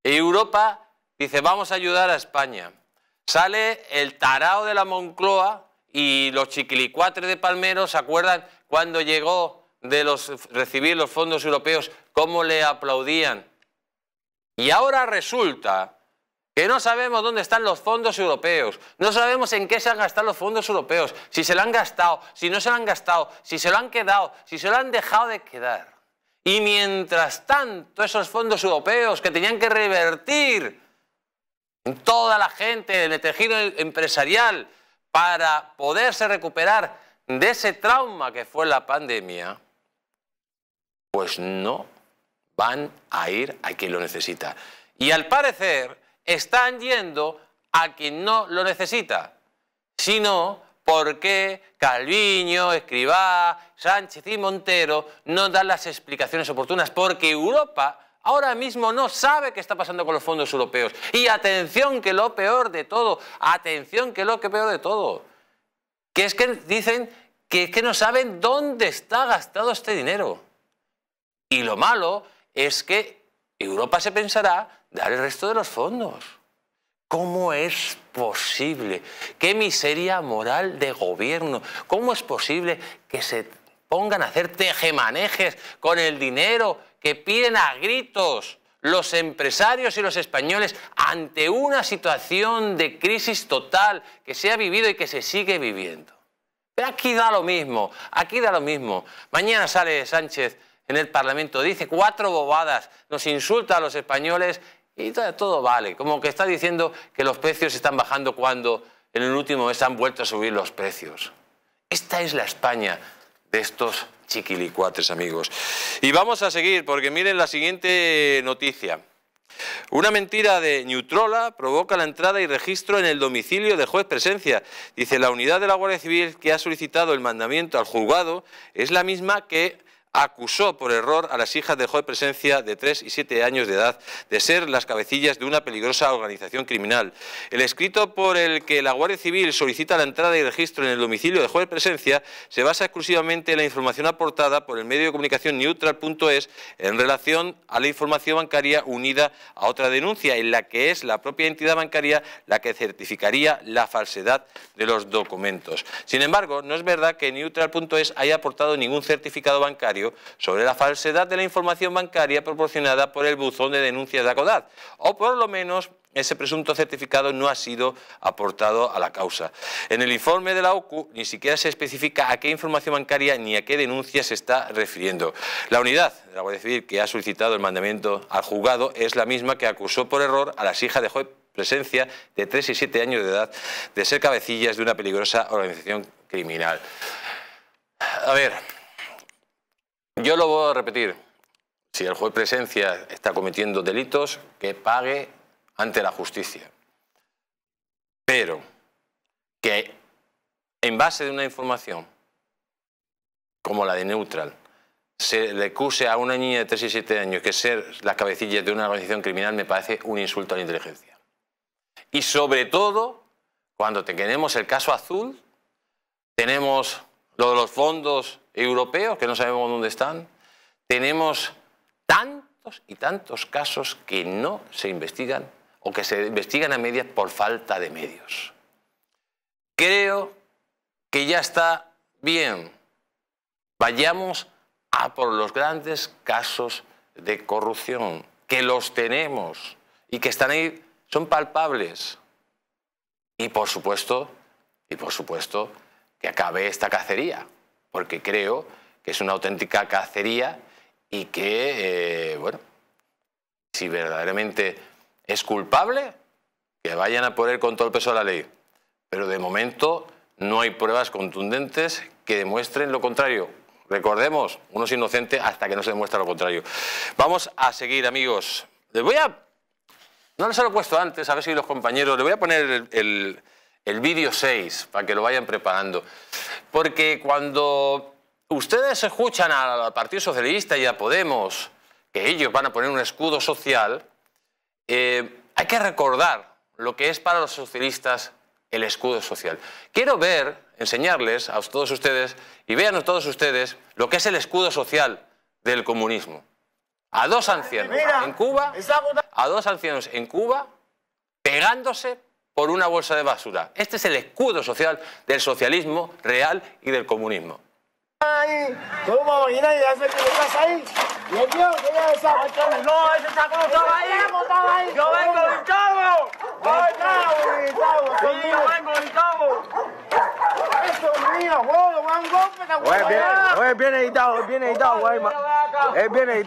Speaker 4: Europa dice, vamos a ayudar a España. Sale el tarao de la Moncloa y los chiquilicuatres de Palmeros, ¿se acuerdan cuando llegó de recibir los fondos europeos, cómo le aplaudían? Y ahora resulta que no sabemos dónde están los fondos europeos, no sabemos en qué se han gastado los fondos europeos, si se lo han gastado, si no se lo han gastado, si se lo han quedado, si se lo han dejado de quedar. Y mientras tanto, esos fondos europeos que tenían que revertir en toda la gente, en el tejido empresarial, para poderse recuperar de ese trauma que fue la pandemia, pues no van a ir a quien lo necesita. Y al parecer, están yendo a quien no lo necesita, sino porque Calviño, Escribá, Sánchez y Montero no dan las explicaciones oportunas, porque Europa ahora mismo no sabe qué está pasando con los fondos europeos. Y atención que lo peor de todo, atención que lo peor de todo, que es que dicen que que no saben dónde está gastado este dinero. Y lo malo es que Europa se pensará dar el resto de los fondos. ¿Cómo es posible? ¿Qué miseria moral de gobierno? ¿Cómo es posible que se pongan a hacer tejemanejes con el dinero que piden a gritos los empresarios y los españoles ante una situación de crisis total que se ha vivido y que se sigue viviendo? Pero aquí da lo mismo, aquí da lo mismo. Mañana sale Sánchez en el Parlamento, dice cuatro bobadas, nos insulta a los españoles y todo, vale. Como que está diciendo que los precios están bajando cuando en el último mes han vuelto a subir los precios. Esta es la España de estos chiquilicuates, amigos. Y vamos a seguir, porque miren la siguiente noticia. Una mentira de Neutrola provoca la entrada y registro en el domicilio del juez presencia. Dice, la unidad de la Guardia Civil que ha solicitado el mandamiento al juzgado es la misma que acusó por error a las hijas de Joe Presencia de 3 y 7 años de edad de ser las cabecillas de una peligrosa organización criminal. El escrito por el que la Guardia Civil solicita la entrada y registro en el domicilio de Joe Presencia se basa exclusivamente en la información aportada por el medio de comunicación neutral.es en relación a la información bancaria unida a otra denuncia en la que es la propia entidad bancaria la que certificaría la falsedad de los documentos. Sin embargo, no es verdad que neutral.es haya aportado ningún certificado bancario sobre la falsedad de la información bancaria proporcionada por el buzón de denuncias de ACODAT, o por lo menos ese presunto certificado no ha sido aportado a la causa. En el informe de la OCU ni siquiera se especifica a qué información bancaria ni a qué denuncia se está refiriendo. La unidad de la Guardia Civil que ha solicitado el mandamiento al juzgado es la misma que acusó por error a las hijas de juez Presencia, de 3 y 7 años de edad, de ser cabecillas de una peligrosa organización criminal. A ver, yo lo voy a repetir. Si el juez presencia está cometiendo delitos, que pague ante la justicia. Pero que en base de una información como la de Neutral, se le acuse a una niña de 3 y 7 años que ser la cabecilla de una organización criminal me parece un insulto a la inteligencia. Y sobre todo, cuando tenemos el caso azul, tenemos lo de los fondos europeos que no sabemos dónde están. Tenemos tantos y tantos casos que no se investigan o que se investigan a medias por falta de medios. Creo que ya está bien. Vayamos a por los grandes casos de corrupción, que los tenemos y que están ahí, son palpables. Y por supuesto, y por supuesto, que acabe esta cacería porque creo que es una auténtica cacería y que, eh, bueno, si verdaderamente es culpable, que vayan a poner con todo el peso de la ley. Pero de momento no hay pruebas contundentes que demuestren lo contrario. Recordemos, uno es inocente hasta que no se demuestra lo contrario. Vamos a seguir, amigos. Les voy a... No les he puesto antes, a ver si los compañeros... Les voy a poner el, el, el vídeo 6 para que lo vayan preparando. Porque cuando ustedes escuchan al Partido Socialista y a Podemos que ellos van a poner un escudo social, eh, hay que recordar lo que es para los socialistas el escudo social. Quiero ver, enseñarles a todos ustedes y véanos todos ustedes lo que es el escudo social del comunismo. A dos ancianos en Cuba, a dos ancianos en Cuba pegándose por una bolsa de basura. Este es el escudo social del socialismo real y del comunismo.
Speaker 1: ¡Ay! ¿Cómo? ¿Y nadie hace que le pasa ahí? ¿Lo vio? ¿Qué le pasa? No, ese saco no estaba ahí. estaba ahí. Yo vengo de
Speaker 3: chavo ¡Ay,
Speaker 4: Cabo! ¡Cabo! ¡Yo
Speaker 3: vengo de chavo
Speaker 1: es bien editado, Es bien editado. Eh, el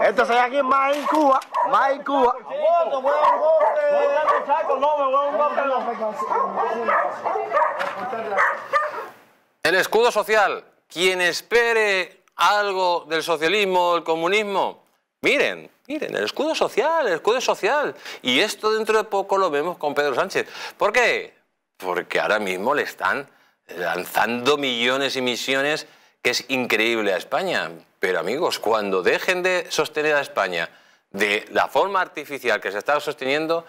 Speaker 1: eh, Es aquí en Cuba, Cuba.
Speaker 4: El escudo social. Quien espere algo del socialismo o del comunismo, miren, Miren, el escudo social, el escudo social. Y esto dentro de poco lo vemos con Pedro Sánchez. ¿Por qué? Porque ahora mismo le están lanzando millones y misiones que es increíble a España. Pero amigos, cuando dejen de sostener a España de la forma artificial que se está sosteniendo,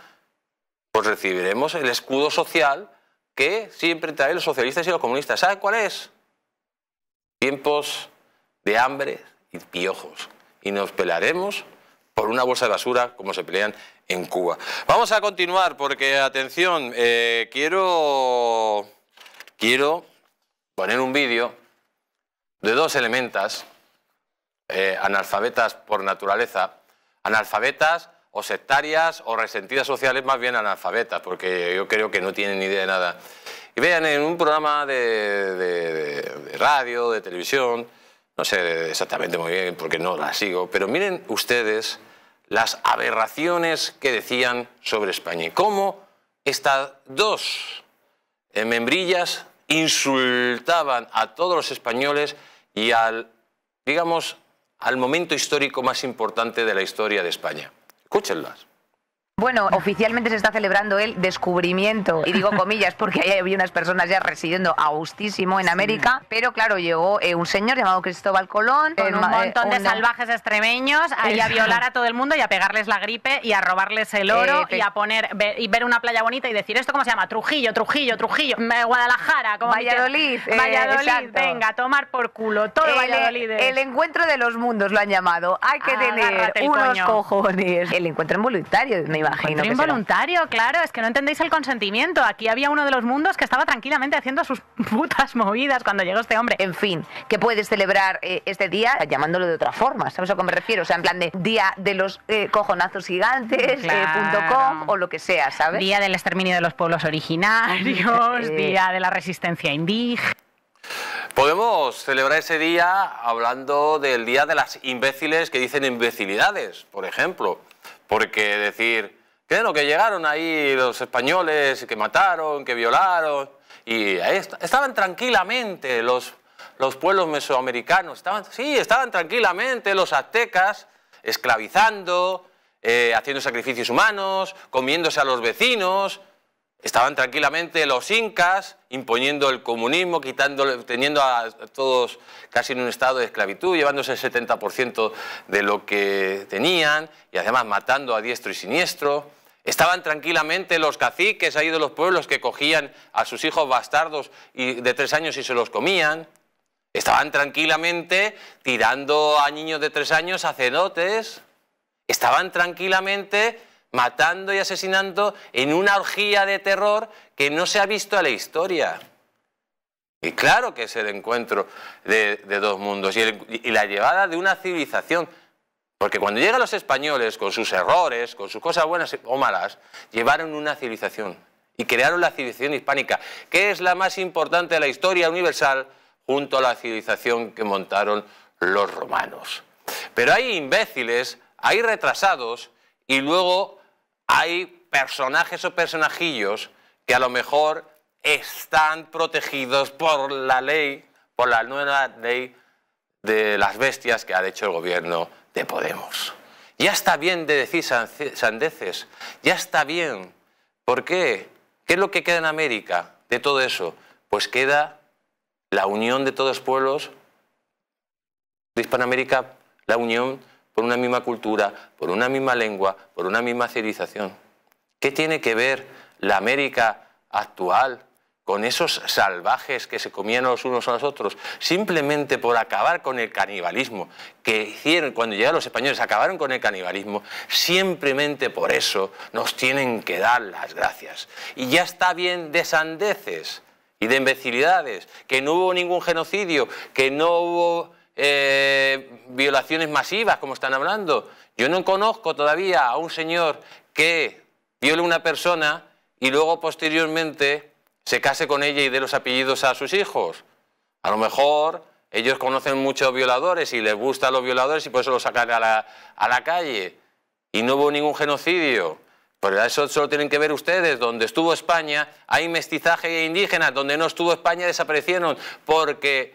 Speaker 4: pues recibiremos el escudo social que siempre traen los socialistas y los comunistas. ¿Sabe cuál es? Tiempos de hambre y piojos. Y nos pelaremos por una bolsa de basura como se pelean en Cuba. Vamos a continuar porque, atención, eh, quiero, quiero poner un vídeo de dos elementas, eh, analfabetas por naturaleza, analfabetas o sectarias o resentidas sociales, más bien analfabetas, porque yo creo que no tienen ni idea de nada. Y vean en un programa de, de radio, de televisión, no sé exactamente muy bien porque no la sigo, pero miren ustedes las aberraciones que decían sobre España y cómo estas dos eh, membrillas insultaban a todos los españoles y al, digamos, al momento histórico más importante de la historia de España. Escúchenlas.
Speaker 2: Bueno, oficialmente se está celebrando el descubrimiento, y digo comillas porque ahí había unas personas ya residiendo a gustísimo en América, pero claro, llegó eh, un señor llamado Cristóbal Colón. Con un eh, montón de salvajes extremeños, ahí a violar a todo el mundo y a pegarles la gripe y a robarles el oro y a poner y ver una playa bonita y decir, ¿esto cómo se llama? Trujillo, Trujillo, Trujillo, Guadalajara, como Valladolid. Eh, Valladolid, venga, tomar por culo, todo el, Valladolid. El encuentro de los mundos lo han llamado, hay que tener unos cojones. El encuentro involuntario, me iba involuntario, claro, es que no entendéis el consentimiento. Aquí había uno de los mundos que estaba tranquilamente haciendo sus [LAUGHS] putas movidas cuando llegó este hombre. En fin, que puedes celebrar eh, este día llamándolo de otra forma, ¿sabes a qué me refiero? O sea, en plan de día de los eh, cojonazos gigantes, eh, .com
Speaker 4: o lo que sea, ¿sabes? Día del
Speaker 2: exterminio de los pueblos originarios, [LAUGHS] día de la resistencia indígena.
Speaker 4: Podemos celebrar ese día hablando del día de las imbéciles que dicen imbecilidades, por ejemplo. Porque decir, que lo que llegaron ahí los españoles, que mataron, que violaron, y estaban tranquilamente los, los pueblos mesoamericanos, estaban, sí, estaban tranquilamente los aztecas esclavizando, eh, haciendo sacrificios humanos, comiéndose a los vecinos, estaban tranquilamente los incas imponiendo el comunismo, quitándole, teniendo a todos casi en un estado de esclavitud, llevándose el 70% de lo que tenían y además matando a diestro y siniestro. Estaban tranquilamente los caciques ahí de los pueblos que cogían a sus hijos bastardos y de tres años y se los comían. Estaban tranquilamente tirando a niños de tres años a cenotes. Estaban tranquilamente matando y asesinando en una orgía de terror que no se ha visto en la historia. Y claro que es el encuentro de, dos mundos y, la llevada de una civilización porque cuando llegan los españoles con sus errores, con sus cosas buenas o malas, llevaron una civilización y crearon la civilización hispánica, que es la más importante de la historia universal junto a la civilización que montaron los romanos. Pero hay imbéciles, hay retrasados y luego hay personajes o personajillos que a lo mejor están protegidos por la ley, por la nueva ley de las bestias que ha hecho el gobierno de Podemos. Ya está bien de decir sandeces, ya está bien. ¿Por qué? ¿Qué es lo que queda en América de todo eso? Pues queda la unión de todos los pueblos de Hispanoamérica, la unión por una misma cultura, por una misma lengua, por una misma civilización. ¿Qué tiene que ver la América actual con esos salvajes que se comían los unos a los otros, simplemente por acabar con el canibalismo, que hicieron cuando llegaron los españoles, acabaron con el canibalismo, simplemente por eso nos tienen que dar las gracias. Y ya está bien de sandeces y de imbecilidades, que no hubo ningún genocidio, que no hubo eh, violaciones masivas, como están hablando. Yo no conozco todavía a un señor que viole a una persona y luego posteriormente se case con ella y dé los apellidos a sus hijos. A lo mejor ellos conocen muchos violadores y les gustan los violadores y por eso los sacan a la, calle. Y no hubo ningún genocidio. Pero eso solo tienen que ver ustedes. Donde estuvo España hay mestizaje e indígena. Donde no estuvo España desaparecieron. Porque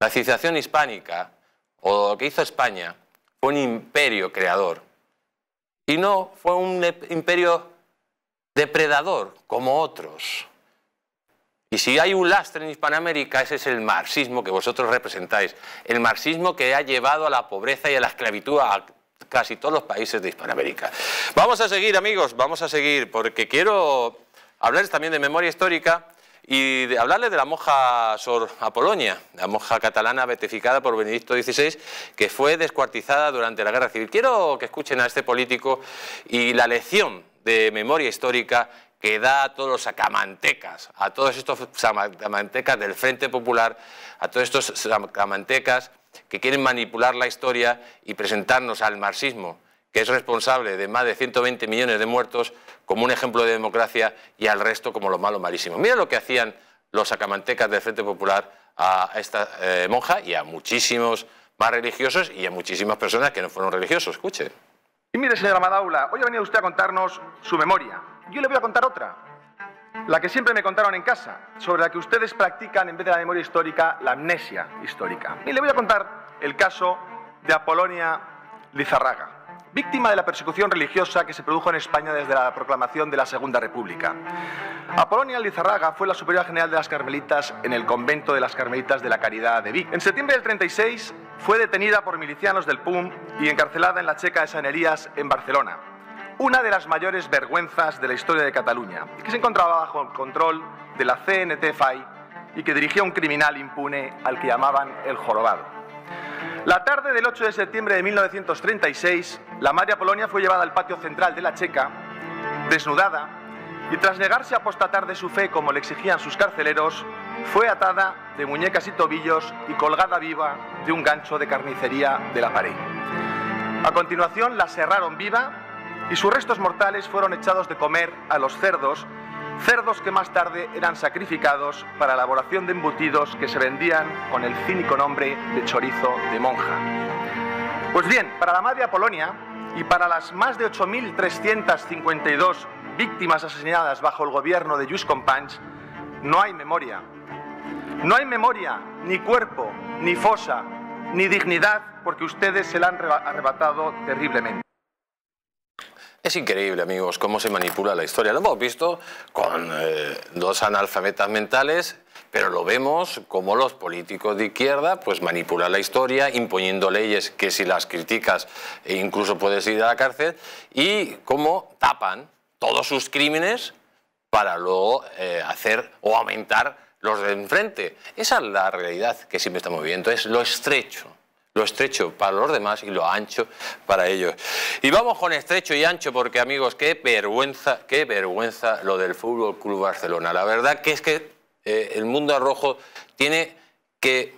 Speaker 4: la civilización hispánica, o lo que hizo España, fue un imperio creador. Y no fue un imperio depredador como otros. Y si hay un lastre en Hispanoamérica, ese es el marxismo que vosotros representáis, el marxismo que ha llevado a la pobreza y a la esclavitud a casi todos los países de Hispanoamérica. Vamos a seguir, amigos, vamos a seguir, porque quiero hablarles también de memoria histórica y de hablarles de la monja Sor Apolonia, la monja catalana beatificada por Benedicto XVI, que fue descuartizada durante la Guerra Civil. Quiero que escuchen a este político y la lección de memoria histórica que da a todos los sacamantecas, a todos estos sacamantecas del Frente Popular, a todos estos sacamantecas que quieren manipular la historia y presentarnos al marxismo, que es responsable de más de 120 millones de muertos, como un ejemplo de democracia y al resto como lo malo malísimo. Mira lo que hacían los sacamantecas del Frente Popular a esta eh, monja y a muchísimos más religiosos y a muchísimas personas que no fueron religiosos. escuchen. Y mire, señora
Speaker 2: Madaula, hoy ha venido usted a contarnos su memoria. Yo le voy a contar otra, la que siempre me contaron en casa, sobre la que ustedes practican, en vez de la memoria histórica, la amnesia histórica. Y le voy a contar el caso de Apolonia Lizarraga, víctima de la persecución religiosa que se produjo en España desde la proclamación de la Segunda República. Apolonia Lizarraga fue la superiora general de las Carmelitas en el convento de las Carmelitas de la Caridad de Vic. En septiembre del 36 fue detenida por milicianos del PUM y encarcelada en la Checa de San Elías, en Barcelona. Una de las mayores vergüenzas de la historia de Cataluña, que se encontraba bajo el control de la CNT-FAI y que dirigía un criminal impune al que llamaban el jorobado. La tarde del 8 de septiembre de 1936, la María Polonia fue llevada al patio central de la Checa, desnudada, y tras negarse a apostatar de su fe como le exigían sus carceleros, fue atada de muñecas y tobillos y colgada viva de un gancho de carnicería de la pared. A continuación la cerraron viva y sus restos mortales fueron echados de comer a los cerdos, cerdos que más tarde eran sacrificados para elaboración de embutidos que se vendían con el cínico nombre de chorizo de monja. Pues bien, para la madre polonia y para las más de 8.352 víctimas asesinadas bajo el gobierno de Lluís Companys, no hay memoria, no hay memoria, ni cuerpo, ni fosa, ni dignidad, porque ustedes se la han arrebatado terriblemente.
Speaker 4: Es increíble, amigos, cómo se manipula la historia. Lo hemos visto con eh, dos analfabetas mentales, pero lo vemos como los políticos de izquierda pues manipulan la historia, imponiendo leyes que si las criticas e incluso puedes ir a la cárcel, y cómo tapan todos sus crímenes para luego eh, hacer o aumentar los de enfrente. Esa es la realidad que siempre estamos viviendo, es lo estrecho lo estrecho para los demás y lo ancho para ellos. Y vamos con estrecho y ancho porque amigos, qué vergüenza, qué vergüenza lo del Fútbol Club Barcelona. La verdad que es que eh, el mundo rojo tiene que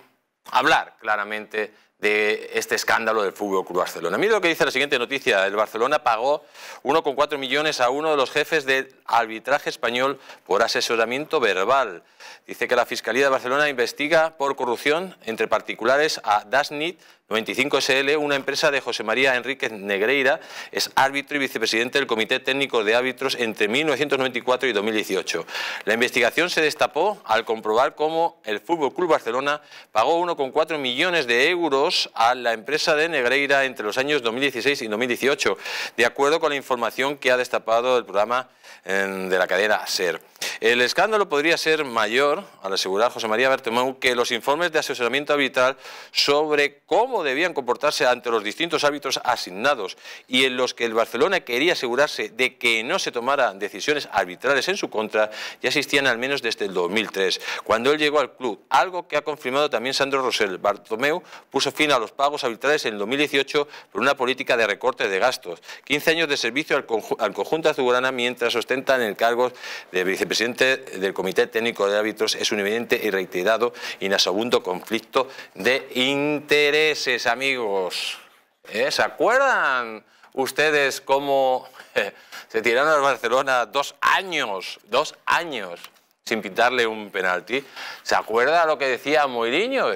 Speaker 4: hablar claramente de este escándalo del Fútbol Club Barcelona. Mira lo que dice la siguiente noticia. El Barcelona pagó 1,4 millones a uno de los jefes de arbitraje español por asesoramiento verbal. Dice que la Fiscalía de Barcelona investiga por corrupción entre particulares a Dasnit 95 SL, una empresa de José María Enríquez Negreira, es árbitro y vicepresidente del Comité Técnico de Árbitros entre 1994 y 2018. La investigación se destapó al comprobar cómo el Fútbol Club Barcelona pagó 1,4 millones de euros a la empresa de Negreira entre los años 2016 y 2018, de acuerdo con la información que ha destapado el programa em, de la cadena SER. El escándalo podría ser mayor, al asegurar José María Bertomeu, que los informes de asesoramiento arbitral sobre cómo debían comportarse ante los distintos árbitros asignados y en los que el Barcelona quería asegurarse de que no se tomaran decisiones arbitrales en su contra, ya existían al menos desde el 2003, cuando él llegó al club, algo que ha confirmado también Sandro Rosell. Bartomeu puso fin a los pagos arbitrales en el 2018 por una política de recorte de gastos. 15 años de servicio al, conjunto azulgrana mientras ostentan el cargo de vicepresidente del Comité Técnico de Árbitros es un evidente y reiterado inasobundo conflicto de intereses amigos. ¿eh? ¿Se acuerdan ustedes cómo [LAUGHS] se tiraron al Barcelona dos años, dos años sin pintarle un penalti? ¿Se acuerda lo que decía Moiriño?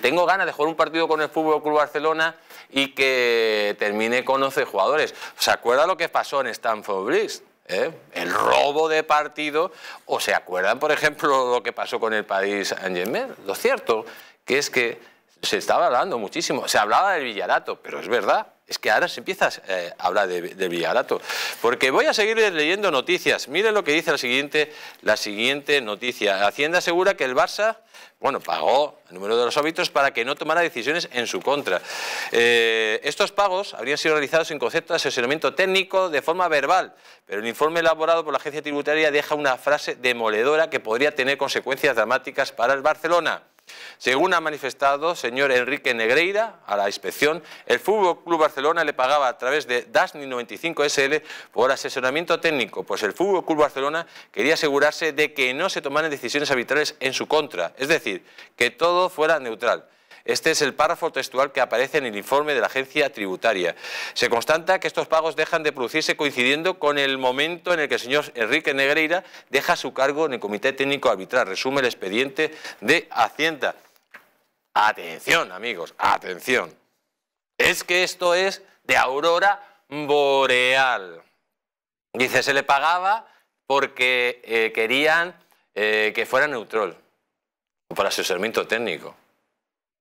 Speaker 4: Tengo ganas de jugar un partido con el Fútbol Club Barcelona y que termine con 11 jugadores. ¿Se acuerda lo que pasó en Stamford Bridge? ¿eh? el robo de partido, o se acuerdan, por ejemplo, lo que pasó con el Paris Saint-Germain. Lo cierto que es que se estaba hablando muchísimo, se hablaba del Villarato, pero es verdad, es que ahora se empieza eh, a hablar de, Villarato. Porque voy a seguir leyendo noticias. Miren lo que dice la siguiente, la siguiente noticia. Hacienda asegura que el Barça, bueno, pagó el número de los óbitos para que no tomara decisiones en su contra. Eh, estos pagos habrían sido realizados en concepto de asesoramiento técnico de forma verbal, pero el informe elaborado por la agencia tributaria deja una frase demoledora que podría tener consecuencias dramáticas para el Barcelona. Según ha manifestado señor Enrique Negreira a la inspección, el Fútbol Club Barcelona le pagaba a través de DASNI 95 SL por asesoramiento técnico, pues el Fútbol Club Barcelona quería asegurarse de que no se tomaran decisiones arbitrales en su contra, es decir, que todo fuera neutral. Este es el párrafo textual que aparece en el informe de la agencia tributaria. Se constata que estos pagos dejan de producirse coincidiendo con el momento en el que el señor Enrique Negreira deja su cargo en el Comité Técnico Arbitral. Resume el expediente de Hacienda. Atención, amigos, atención. Es que esto es de aurora boreal. Dice, se le pagaba porque eh, querían eh, que fuera neutral para su técnico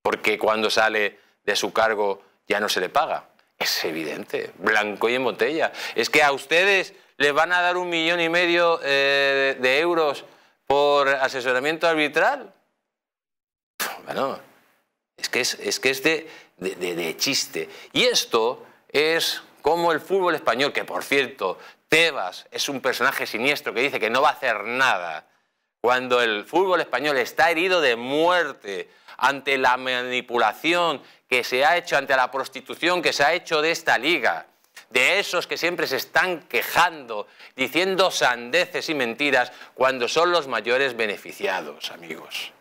Speaker 4: porque cuando sale de su cargo ya no se le paga. Es evidente, blanco y en botella. Es que a ustedes les van a dar un millón y medio eh, de euros por asesoramiento arbitral. Bueno, es que es, de chiste. Y esto es como el fútbol español, que por cierto, Tebas es un personaje siniestro que dice que no va a hacer nada cuando el fútbol español está herido de muerte ante la manipulación que se ha hecho, ante la prostitución que se ha hecho de esta liga, de esos que siempre se están quejando, diciendo sandeces y mentiras, cuando son los mayores beneficiados, amigos.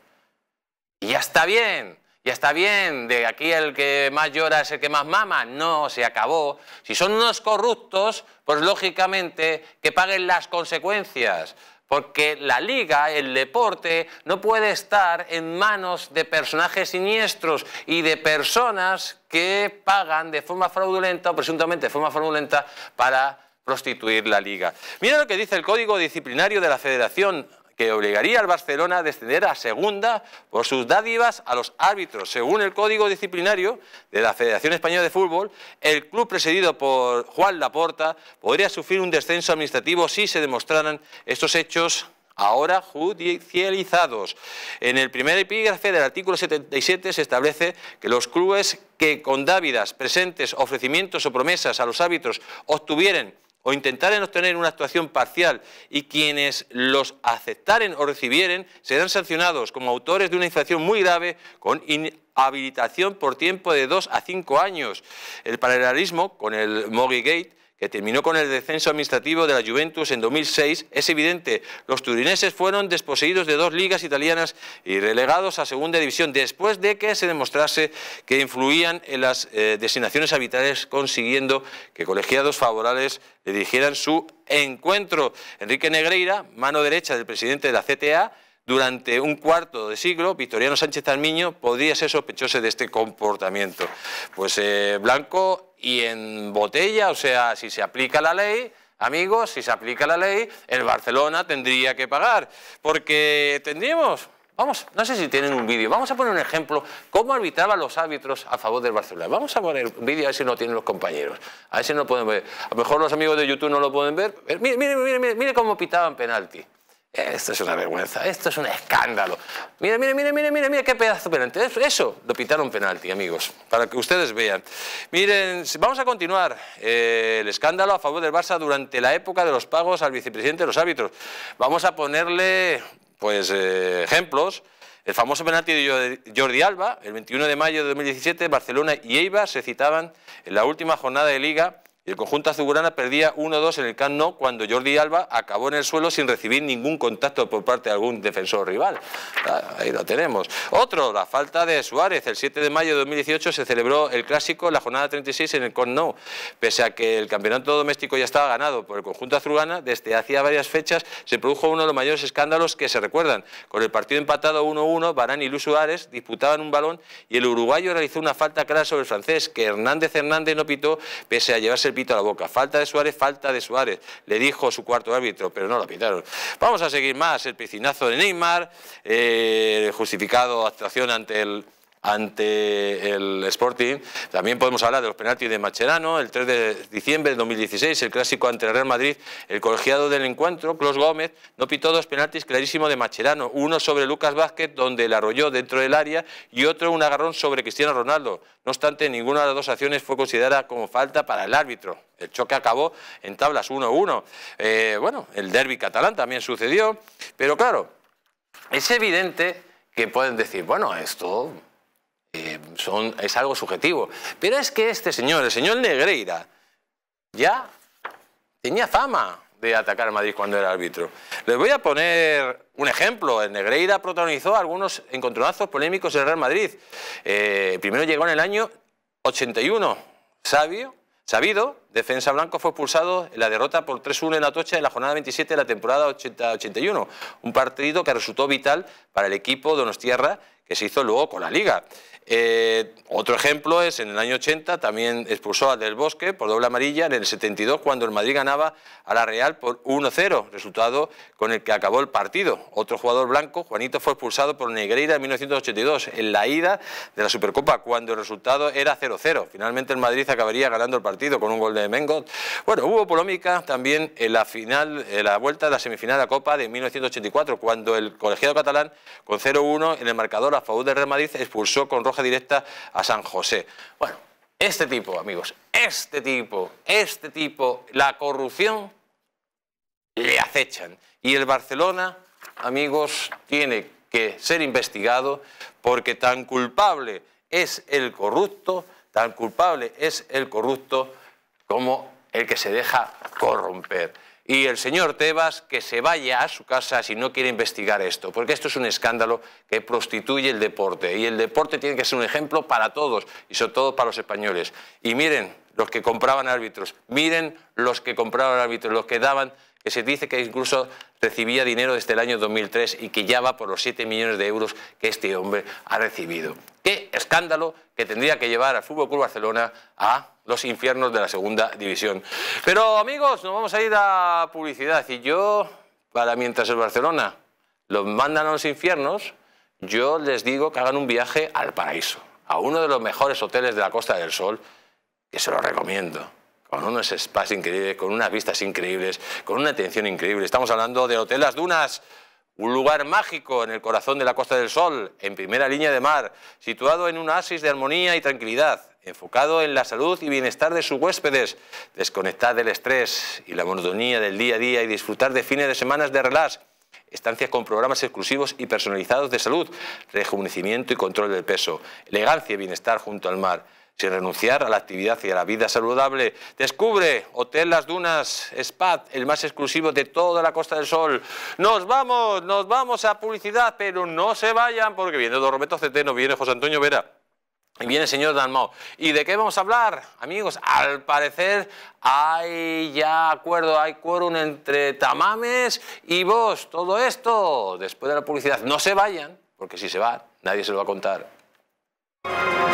Speaker 4: Y ya está bien, ya está bien, de aquí el que más llora es el que más mama. No, se acabó. Si son unos corruptos, pues lógicamente que paguen las consecuencias porque la liga, el deporte, no puede estar en manos de personajes siniestros y de personas que pagan de forma fraudulenta o presuntamente de forma fraudulenta para prostituir la liga. Mira lo que dice el Código Disciplinario de la Federación que obligaría al Barcelona a descender a segunda por sus dádivas a los árbitros. Según el Código Disciplinario de la Federación Española de Fútbol, el club presidido por Juan Laporta podría sufrir un descenso administrativo si se demostraran estos hechos ahora judicializados. En el primer epígrafe del artículo 77 se establece que los clubes que con dávidas, presentes, ofrecimientos o promesas a los árbitros obtuvieren o intentaren obtener una actuación parcial y quienes los aceptaren o recibieren serán sancionados como autores de una infracción muy grave con inhabilitación por tiempo de dos a cinco años. El paralelismo con el Moggy Gate que terminó con el descenso administrativo de la Juventus en 2006, es evidente. Los turineses fueron desposeídos de dos ligas italianas y relegados a segunda división después de que se demostrase que influían en las eh, designaciones habituales, consiguiendo que colegiados favorables le dirigieran su encuentro. Enrique Negreira, mano derecha del presidente de la CTA, durante un cuarto de siglo, Victoriano Sánchez Almiño podría ser sospechoso de este comportamiento. Pues eh, Blanco y en botella, o sea, si se aplica la ley, amigos, si se aplica la ley, el Barcelona tendría que pagar, porque tendríamos... Vamos, no sé si tienen un vídeo. Vamos a poner un ejemplo. ¿Cómo arbitraban los árbitros a favor del Barcelona? Vamos a poner un vídeo a ver si no tienen los compañeros. A ver si no lo pueden ver. A lo mejor los amigos de YouTube no lo pueden ver. Eh, mire, mire, mire, mire cómo pitaban penalti. Esto es una vergüenza, esto es un escándalo. Mira, mira, mira, mira, mira, qué pedazo de penalti. Eso lo pitaron penalti, amigos, para que ustedes vean. Miren, vamos a continuar eh, el escándalo a favor del Barça durante la época de los pagos al vicepresidente de los árbitros. Vamos a ponerle, pues, eh, ejemplos. El famoso penalti de Jordi Alba, el 21 de mayo de 2017, Barcelona y Eibar se citaban en la última jornada de Liga y el conjunto azulgrana perdía 1-2 en el Camp cuando Jordi Alba acabó en el suelo sin recibir ningún contacto por parte de algún defensor rival. Ah, ahí lo tenemos. Otro, la falta de Suárez. El 7 de mayo de 2018 se celebró el Clásico, la jornada 36 en el Camp Pese a que el campeonato doméstico ya estaba ganado por el conjunto azulgrana, desde hacía varias fechas se produjo uno de los mayores escándalos que se recuerdan. Con el partido empatado 1-1, Barán y Luis Suárez disputaban un balón y el uruguayo realizó una falta clara sobre el francés, que Hernández Hernández no pitó, pese a llevarse el pito a la boca. Falta de Suárez, falta de Suárez, le dijo su cuarto árbitro, pero no la pintaron Vamos a seguir más, el piscinazo de Neymar, eh, justificado actuación ante el ante el Sporting. También podemos hablar de los penaltis de Macherano, el 3 de diciembre de 2016, el clásico ante el Real Madrid. El colegiado del encuentro, Claus Gómez, no pitó dos penaltis clarísimos de Macherano. Uno sobre Lucas Vázquez, donde la arrolló dentro del área, y otro un agarrón sobre Cristiano Ronaldo. No obstante, ninguna de las dos acciones fue considerada como falta para el árbitro. El choque acabó en tablas 1-1. Eh, bueno, el derby catalán también sucedió, pero claro, es evidente que pueden decir, bueno, esto eh, es algo subjetivo. Pero es que este señor, el señor Negreira, ya tenía fama de atacar a Madrid cuando era árbitro. Les voy a poner un ejemplo. El Negreira protagonizó algunos encontronazos polémicos en Real Madrid. Eh, primero llegó en el año 81, sabio, sabido, Defensa Blanco fue expulsado en la derrota por 3-1 en la tocha en la jornada 27 de la temporada 80-81, un partido que resultó vital para el equipo de Donostierra que se hizo luego con la Liga. Eh, otro ejemplo es en el año 80 también expulsó al del Bosque por doble amarilla en el 72 cuando el Madrid ganaba a la Real por 1-0, resultado con el que acabó el partido. Otro jugador blanco, Juanito, fue expulsado por Negreira en 1982 en la ida de la Supercopa cuando el resultado era 0-0. Finalmente el Madrid acabaría ganando el partido con un gol de Mengot. Bueno, hubo polémica también en la final, la vuelta de la semifinal de la Copa de 1984 cuando el colegiado catalán con 0-1 en el marcador la favor de Real Madrid expulsó con roja directa a San José. Bueno, este tipo, amigos, este tipo, este tipo, la corrupción le acechan. Y el Barcelona, amigos, tiene que ser investigado porque tan culpable es el corrupto, tan culpable es el corrupto como el que se deja corromper y el señor Tebas que se vaya a su casa si no quiere investigar esto, porque esto es un escándalo que prostituye el deporte y el deporte tiene que ser un ejemplo para todos y sobre todo para los españoles. Y miren los que compraban árbitros, miren los que compraban árbitros, los que daban que se dice que incluso recibía dinero desde el año 2003 y que ya va por los 7 millones de euros que este hombre ha recibido. Qué escándalo que tendría que llevar al Fútbol Club Barcelona a los infiernos de la segunda división. Pero amigos, nos vamos a ir a publicidad y yo, para mientras el Barcelona los mandan a los infiernos, yo les digo que hagan un viaje al paraíso, a uno de los mejores hoteles de la Costa del Sol, que se lo recomiendo con unos espacio increíbles, con unas vistas increíbles, con una atención increíble. Estamos hablando de Hotel Las Dunas, un lugar mágico en el corazón de la Costa del Sol, en primera línea de mar, situado en un oasis de armonía y tranquilidad, enfocado en la salud y bienestar de sus huéspedes, desconectar del estrés y la monotonía del día a día y disfrutar de fines de semanas de relax, estancias con programas exclusivos y personalizados de salud, rejuvenecimiento y control del peso, elegancia y bienestar junto al mar sin renunciar a la actividad y a la vida saludable. Descubre Hotel Las Dunas Spa, el más exclusivo de toda la Costa del Sol. Nos vamos, nos vamos a publicidad, pero no se vayan porque viene Don Roberto Ceteno, viene José Antonio Vera. Y viene el señor Dalmao. ¿Y de qué vamos a hablar? Amigos, al parecer hay ya acuerdo, hay quórum entre Tamames y vos. Todo esto después de la publicidad. No se vayan, porque si se van, nadie se lo va a contar.